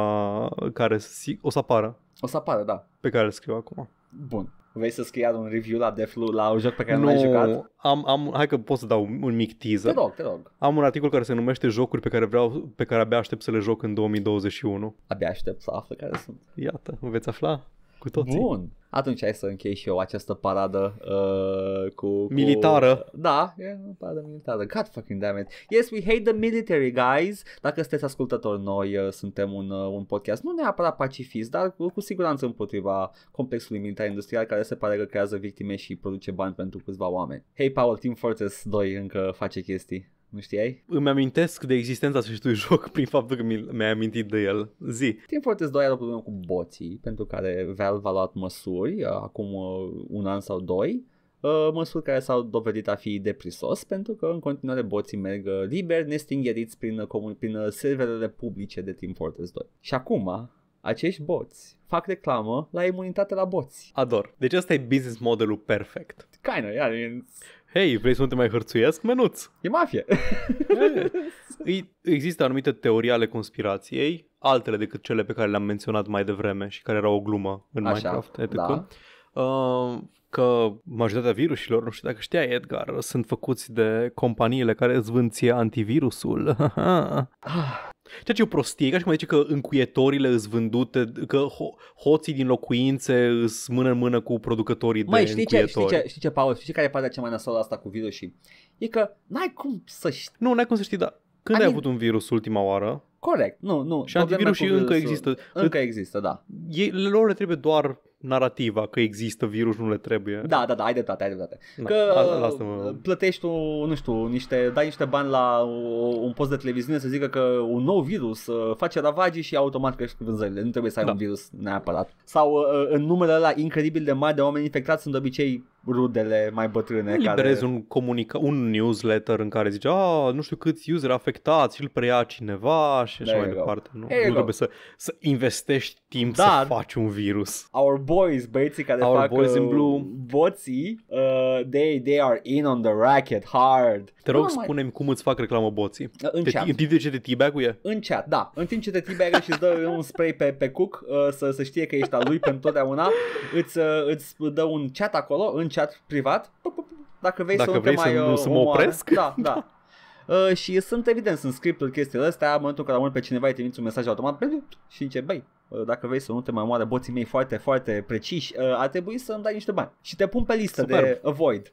care o să apară. O să apară, da. Pe care îl scriu acum. Bun. Vrei să scrii un review la Deflu, la un joc pe care nu, l-ai jucat? Am, am, hai că pot să dau un, un mic teaser. Te rog, te rog. Am un articol care se numește Jocuri pe care vreau, pe care abia aștept să le joc în 2021. Abia aștept să aflu care sunt. Iată, veți afla cu toții. Bun atunci hai să închei și eu această paradă uh, cu, cu... Militară. Da, e o paradă militară. God fucking damn it. Yes, we hate the military, guys. Dacă sunteți ascultători, noi uh, suntem un, uh, un podcast nu neapărat pacifist, dar cu, cu siguranță împotriva complexului militar-industrial care se pare că creează victime și produce bani pentru câțiva oameni. Hey, Power Team Fortress 2 încă face chestii nu știai? Îmi amintesc de existența acestui joc prin faptul că mi-ai amintit de el. Zi. Team Fortress 2 o problemă cu boții, pentru care Valve a luat măsuri uh, acum uh, un an sau doi uh, măsuri care s-au dovedit a fi deprisos pentru că în continuare boții merg liber, nestingheriți prin, comun- prin serverele publice de Team Fortress 2. Și acum, acești boți fac reclamă la imunitate la boți. Ador. Deci asta e business modelul perfect. Kind of, yeah, I mean, Hei, vrei să nu te mai hărțuiesc? menuț? E mafie! Există anumite teorii ale conspirației, altele decât cele pe care le-am menționat mai devreme și care erau o glumă în Așa, Minecraft, Da. Uh, că majoritatea virusilor, nu știu dacă știa Edgar, sunt făcuți de companiile care îți vând ție antivirusul. Ceea ce e o prostie, ca și cum zice că încuietorile îs vândute, că ho- hoții din locuințe îs mână în mână cu producătorii Mai, de știi încuietori. Ce, știi, ce, știi ce, Paul, știi care e partea cea mai nasolă asta cu virusii? E că n-ai cum să știi. Nu, n-ai cum să știi, da. Când I mean... avut un virus ultima oară? Corect, nu, nu. Și și încă există. Încă există, da. Ei, lor le trebuie doar narrativa că există virus, nu le trebuie. Da, da, da, ai dreptate, ai dreptate. Da, că lasă-mă. plătești un, nu știu, niște, dai niște bani la un post de televiziune să zică că un nou virus uh, face ravagii și automat crește vânzările. Nu trebuie să ai da. un virus neapărat. Sau uh, uh, în numele ăla incredibil de mari de oameni infectați sunt de obicei rudele mai bătrâne. Liberezi care... un, comunica- un newsletter în care zice, a, ah, nu știu câți useri afectați, îl preia cineva și așa mai go. departe. Nu, nu trebuie să, să investești timp Dar, să faci un virus. Our boys, băieții care Our fac boys uh, in blue. boții, uh, they, they are in on the racket hard. Te rog, no, spune-mi cum îți fac reclamă boții. Uh, în chat. În timp ce te teabag În chat, da. În timp ce te teabag și îți dă un spray pe, pe cook uh, să, să știe că ești al lui pentru totdeauna, îți, uh, îți dă un chat acolo, în chat privat, dacă vrei dacă să vrei nu mai să, uh, să mă opresc. Da, da. Uh, și sunt evident, sunt scriptul chestiile astea, în momentul în care pe cineva îi trimiți un mesaj automat și începe, băi, uh, dacă vrei să nu te mai moare boții mei foarte, foarte preciși, uh, ar trebui să îmi dai niște bani. Și te pun pe listă Super. de avoid.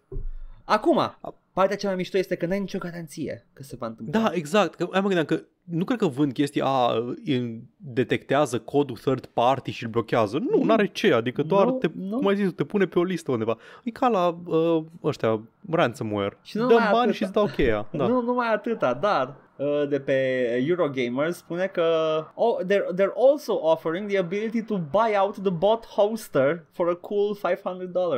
Acum, Partea cea mai mișto este că n-ai nicio garanție că se va întâmpla. Da, exact. Că, mă gândeam că nu cred că vând chestia a, in, detectează codul third party și îl blochează. Nu, mm. n-are ce, adică doar, no, te, no. cum ai zis, te pune pe o listă undeva. E ca la uh, ăștia, ransomware. Și nu Dăm bani și îți dau cheia. Da. Nu numai atâta, dar uh, de pe Eurogamer spune că oh, they're, they're also offering the ability to buy out the bot hoster for a cool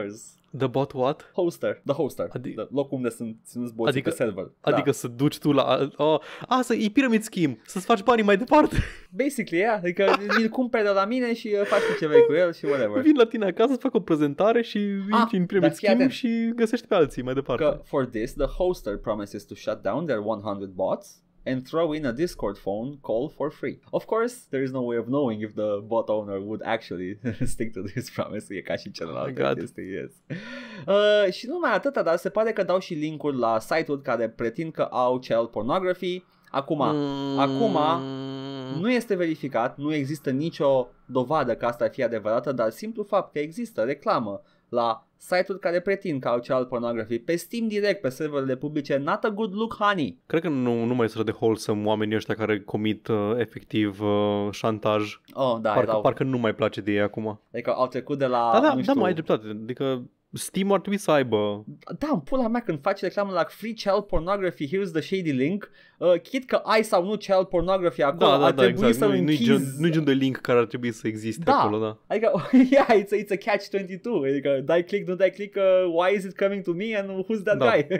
$500. The bot what? Hoster, the hoster, adic- the locul unde sunt ținuți boții adică, pe server. Da. Adică da. să duci tu la... Oh, a, să e pyramid scheme, să-ți faci banii mai departe. Basically, yeah, adică îl cumperi de la mine și uh, faci ce vrei cu el și whatever. Vin la tine acasă, să fac o prezentare și ah, în pyramid scheme și găsești pe alții mai departe. Că for this, the hoster promises to shut down their 100 bots and throw in a Discord phone call for free. Of course, there is no way of knowing if the bot owner would actually stick to this promise, e ca și celelalte oh God. este, yes. Uh, și nu mai atâta, dar se pare că dau și link-uri la site ul care pretind că au child pornography. Acum, mm. acum nu este verificat, nu există nicio dovadă că asta ar fi adevărată, dar simplu fapt că există reclamă la site-uri care pretind că au child pornography pe Steam direct, pe serverele publice, not a good look, honey. Cred că nu, nu mai sunt de wholesome oamenii ăștia care comit uh, efectiv uh, șantaj. Oh, da, parcă, erau... parcă nu mai place de ei acum. Adică au trecut de la... Da, da, da mai ai dreptate. Adică Steam ar trebui să aibă. Da, în pula mea când faci reclamă la Free Child Pornography, here's the shady link, uh, chit că ai sau nu child pornography acolo, da, da, ar da, trebui exact. să nu, închizi. Nu-i gen, nu de link care ar trebui să existe da. acolo, da. Adică, yeah, it's a, it's a catch-22, adică dai click, nu dai click, uh, why is it coming to me and who's that da. guy?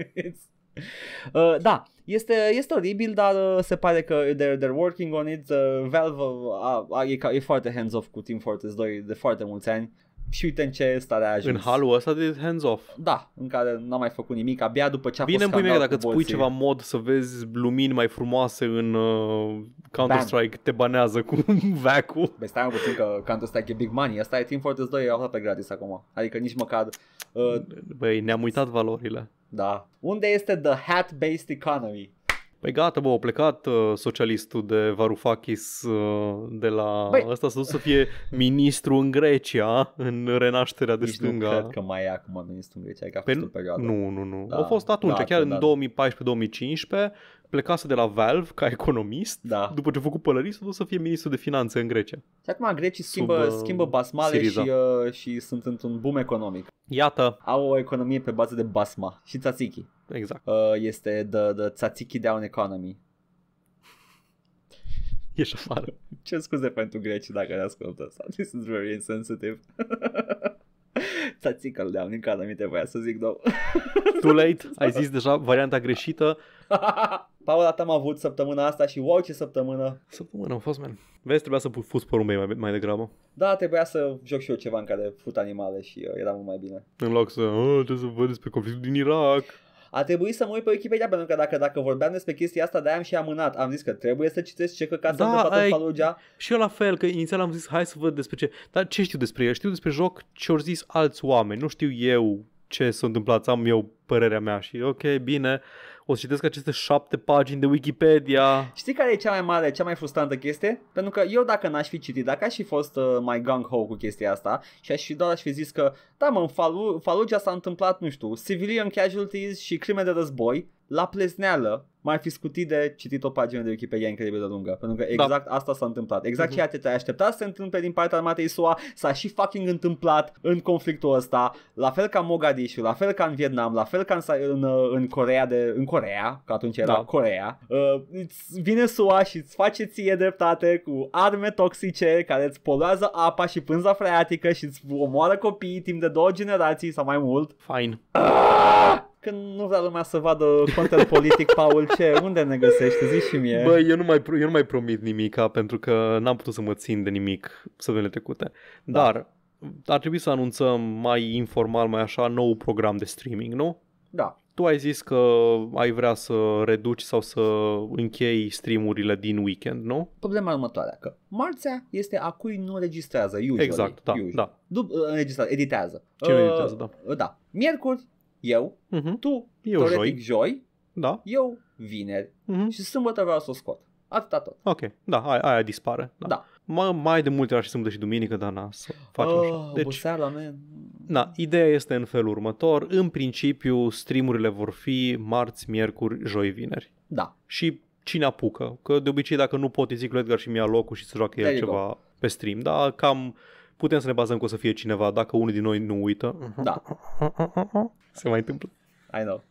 Uh, da, este, este oribil, dar uh, se pare că they're, they're working on it. Uh, Valve uh, uh, e, e foarte hands-off cu Team Fortress 2 de foarte mulți ani și uite în ce stare a ajuns. În halul ăsta de hands-off. Da, în care n-am mai făcut nimic, abia după ce a Bine, fost Bine, dacă îți pui ceva mod să vezi lumini mai frumoase în uh, Counter-Strike, te banează cu vacu. Băi, stai puțin că Counter-Strike e big money, asta e Team Fortress 2, e aproape gratis acum, adică nici măcar... Uh... Băi, ne-am uitat valorile. Da. Unde este the hat-based economy? Păi gata, bă, a plecat uh, socialistul de Varoufakis uh, de la... Băi... Asta să a să fie ministru în Grecia, în renașterea de Nici stânga. nu cred că mai e acum ministru în Grecia, că a fost Pe... Păi o perioadă. Nu, nu, nu. Da. A fost atunci, da, chiar da, în da. 2014-2015, plecase de la Valve ca economist, da. după ce a făcut pălării, să să fie ministru de finanțe în Grecia. Și acum grecii schimbă, Sub, uh, schimbă basmale și, uh, și sunt într-un boom economic. Iată. Au o economie pe bază de basma și tzatziki. Exact. Uh, este The, the Tzatziki Down Economy. Ești afară. Ce scuze pentru greci dacă ne ascultă asta. This is very insensitive. Tzatziki Down Economy te voia să zic două. Too late. Ai zis deja varianta greșită. Paula, am avut săptămâna asta și wow, ce săptămână! Săptămână am fost, man. Vezi, trebuia să fus porumbei mai, mai degrabă. Da, trebuia să joc și eu ceva în care fut animale și uh, era mult mai bine. În loc să, oh, trebuie să văd despre conflictul din Irak. A trebuit să mă uit pe Wikipedia pentru că dacă, dacă vorbeam despre chestia asta, de am și amânat. Am zis că trebuie să citesc ce căcat da, s-a ai... în Fallujah. Și eu la fel, că inițial am zis hai să văd despre ce. Dar ce știu despre el? Știu despre joc ce au zis alți oameni. Nu știu eu ce s-a întâmplat, am eu părerea mea și ok, bine o să citesc aceste șapte pagini de Wikipedia. Știi care e cea mai mare, cea mai frustrantă chestie? Pentru că eu dacă n-aș fi citit, dacă aș fi fost uh, mai gung-ho cu chestia asta și aș fi doar aș fi zis că, da mă, în Falu- Fallujah s-a întâmplat, nu știu, civilian casualties și crime de război, la plezneală mai fi scutit de citit o pagină de Wikipedia incredibil de lungă, pentru că da. exact da. asta s-a întâmplat. Exact uh-huh. ceea ce te-ai aștepta să se întâmple din partea armatei SUA s-a și fucking întâmplat în conflictul ăsta, la fel ca Mogadishu, la fel ca în Vietnam, la fel ca în, în, uh, în Corea de în Corea, că atunci era da. Corea. Uh, vine SUA și îți face ție dreptate cu arme toxice care îți poluează apa și pânza freatică și îți omoară copiii timp de două generații sau mai mult. Fine. Ah! când nu vrea lumea să vadă content politic, Paul, ce, unde ne găsești? Zici și mie. Bă, eu nu mai, eu nu mai promit nimic, pentru că n-am putut să mă țin de nimic săptămânile trecute. Da. Dar ar trebui să anunțăm mai informal, mai așa, nou program de streaming, nu? Da. Tu ai zis că ai vrea să reduci sau să închei streamurile din weekend, nu? Problema următoarea, că marțea este a cui nu registrează, usually. Exact, da, usually. da. Dup- înregistrează, editează. Cine uh, editează, da. Uh, da. Miercuri eu, uh-huh. tu, eu teoretic, joi. joi, da. eu vineri uh-huh. și sâmbătă vreau să o scot. Atâta tot. Ok, da, aia, aia dispare. Da. da. Mai, mai de multe ori și sâmbătă și duminică, dar na, să facem oh, așa. Deci, buseala, Na, ideea este în felul următor. În principiu, streamurile vor fi marți, miercuri, joi, vineri. Da. Și cine apucă. Că de obicei dacă nu pot, îi zic lui Edgar și mi-a locul și să joacă el ceva go. pe stream. Da, cam putem să ne bazăm că o să fie cineva dacă unul din noi nu uită. Da. Se mai întâmplă. I know.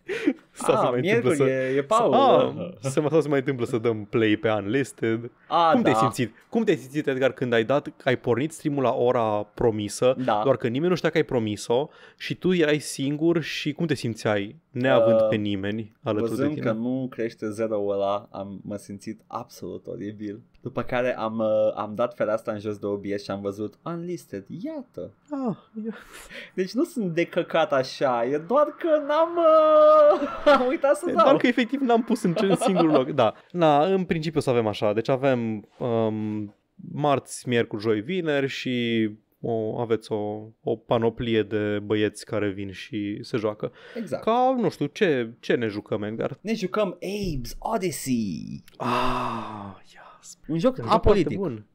Sau ah, mai miercuri, să... e, e Paul. ah, da. mai sau se mai întâmplă să dăm play pe Unlisted. Ah, Cum da. te-ai simțit? Cum te-ai simțit, Edgar, când ai dat, ai pornit streamul la ora promisă, da. doar că nimeni nu știa că ai promis-o și tu erai singur și cum te simțeai? Neavând uh, pe nimeni alături văzând de tine. că nu crește zero ăla, am, mă simțit absolut oribil. După care am, uh, am dat fereastra în jos de OBS și am văzut unlisted, iată. Ah, Deci nu sunt decăcat așa, e doar că n-am uh, am uitat să e dau. Doar că efectiv n-am pus în singur loc, da. Na, în principiu să avem așa, deci avem um, marți, miercuri, joi, vineri și o, aveți o, o panoplie de băieți care vin și se joacă. Exact. Ca, nu știu, ce, ce ne jucăm, Edgar? Ne jucăm Abe's Odyssey. Ah, yes. Un joc apolitic. Bun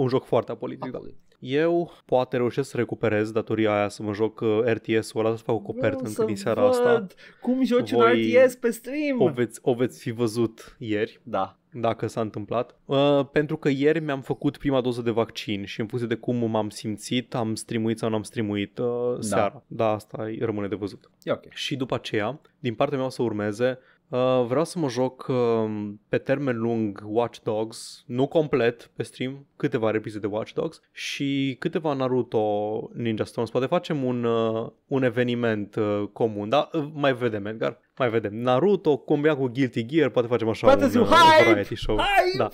un joc foarte apolitic. Da. Eu poate reușesc să recuperez datoria aia să mă joc uh, RTS-ul ăla, să fac o copertă Vreau încă din seara văd asta. cum joci Voi... un RTS pe stream! O veți, o veți fi văzut ieri. Da dacă s-a întâmplat. Uh, pentru că ieri mi-am făcut prima doză de vaccin și în funcție de cum m-am simțit, am streamuit sau nu am streamuit uh, da. seara. Da, asta rămâne de văzut. E okay. Și după aceea, din partea mea o să urmeze Uh, vreau să mă joc uh, pe termen lung Watch Dogs, nu complet pe stream, câteva repise de Watch Dogs și câteva Naruto Ninja Storms. Poate facem un, uh, un eveniment uh, comun, dar uh, mai vedem, Edgar. Mai vedem. Naruto, combinat cu Guilty Gear, poate facem așa poate un, uh, hype! un variety show. Hype! Da.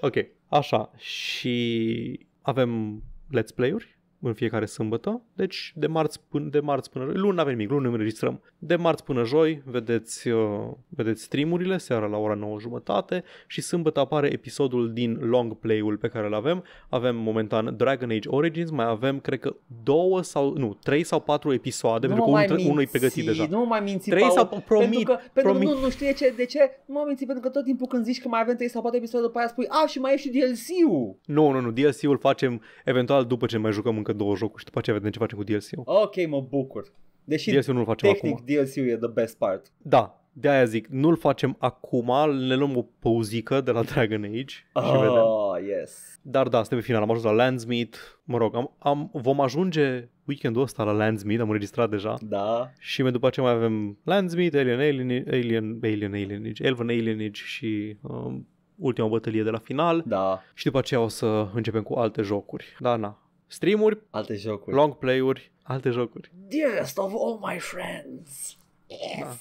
Ok, așa. Și avem let's play-uri în fiecare sâmbătă, deci de marți până, de marți până luni avem nimic, luni înregistrăm. De marți până joi vedeți, uh, vedeți streamurile seara la ora 9 jumătate și sâmbătă apare episodul din long play-ul pe care îl avem. Avem momentan Dragon Age Origins, mai avem cred că două sau nu, trei sau patru episoade, nu pentru că un, minți, unul e pregătit deja. Nu mai minți, trei Paul, sau promit, pentru că, Pentru promit. nu, nu știu de ce, de ce, nu mai minți, pentru că tot timpul când zici că mai avem trei sau patru episoade, după aia spui, a, ah, și mai e și DLC-ul. Nu, nu, nu, DLC-ul facem eventual după ce mai jucăm încă încă două jocuri și după aceea vedem ce facem cu DLC-ul. Ok, mă bucur. Deși DLC-ul nu-l facem tehnic acum. DLC-ul e the best part. Da, de aia zic, nu-l facem acum, ne luăm o pauzică de la Dragon Age oh, și ah, vedem. yes. Dar da, suntem pe final, am ajuns la Landsmeet, mă rog, am, am, vom ajunge weekendul ăsta la Landsmeet, am înregistrat deja. Da. Și după ce mai avem Landsmeet, Alien, Alien, Alien, Alien, Alienage, Elven Alienage și um, ultima bătălie de la final. Da. Și după aceea o să începem cu alte jocuri. Da, na, streamuri, alte jocuri, long play-uri, alte jocuri. Dearest of all my friends. Da. Yes. Da.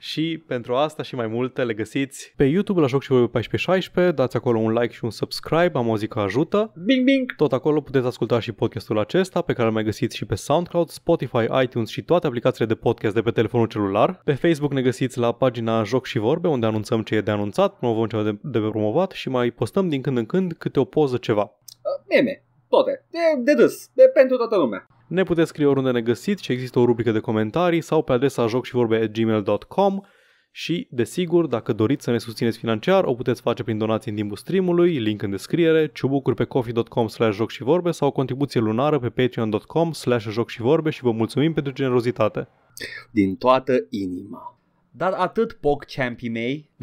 Și pentru asta și mai multe le găsiți pe YouTube la Joc și Vorbe 1416, dați acolo un like și un subscribe, am o zi că ajută. Bing, bing! Tot acolo puteți asculta și podcastul acesta, pe care îl mai găsiți și pe SoundCloud, Spotify, iTunes și toate aplicațiile de podcast de pe telefonul celular. Pe Facebook ne găsiți la pagina Joc și Vorbe, unde anunțăm ce e de anunțat, promovăm ceva de, de promovat și mai postăm din când în când câte o poză ceva. Uh, meme toate. De, de dus. de pentru toată lumea. Ne puteți scrie oriunde ne găsiți și există o rubrică de comentarii sau pe adresa joc și vorbe gmail.com și, desigur, dacă doriți să ne susțineți financiar, o puteți face prin donații în timpul streamului, link în descriere, ciubucuri pe coffee.com slash joc și vorbe sau o contribuție lunară pe patreon.com slash joc și vorbe și vă mulțumim pentru generozitate. Din toată inima. Dar atât poc champii mei.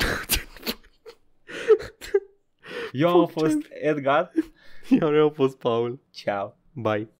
Eu am fost Edgar. Iar eu am fost Paul. Ciao. Bye.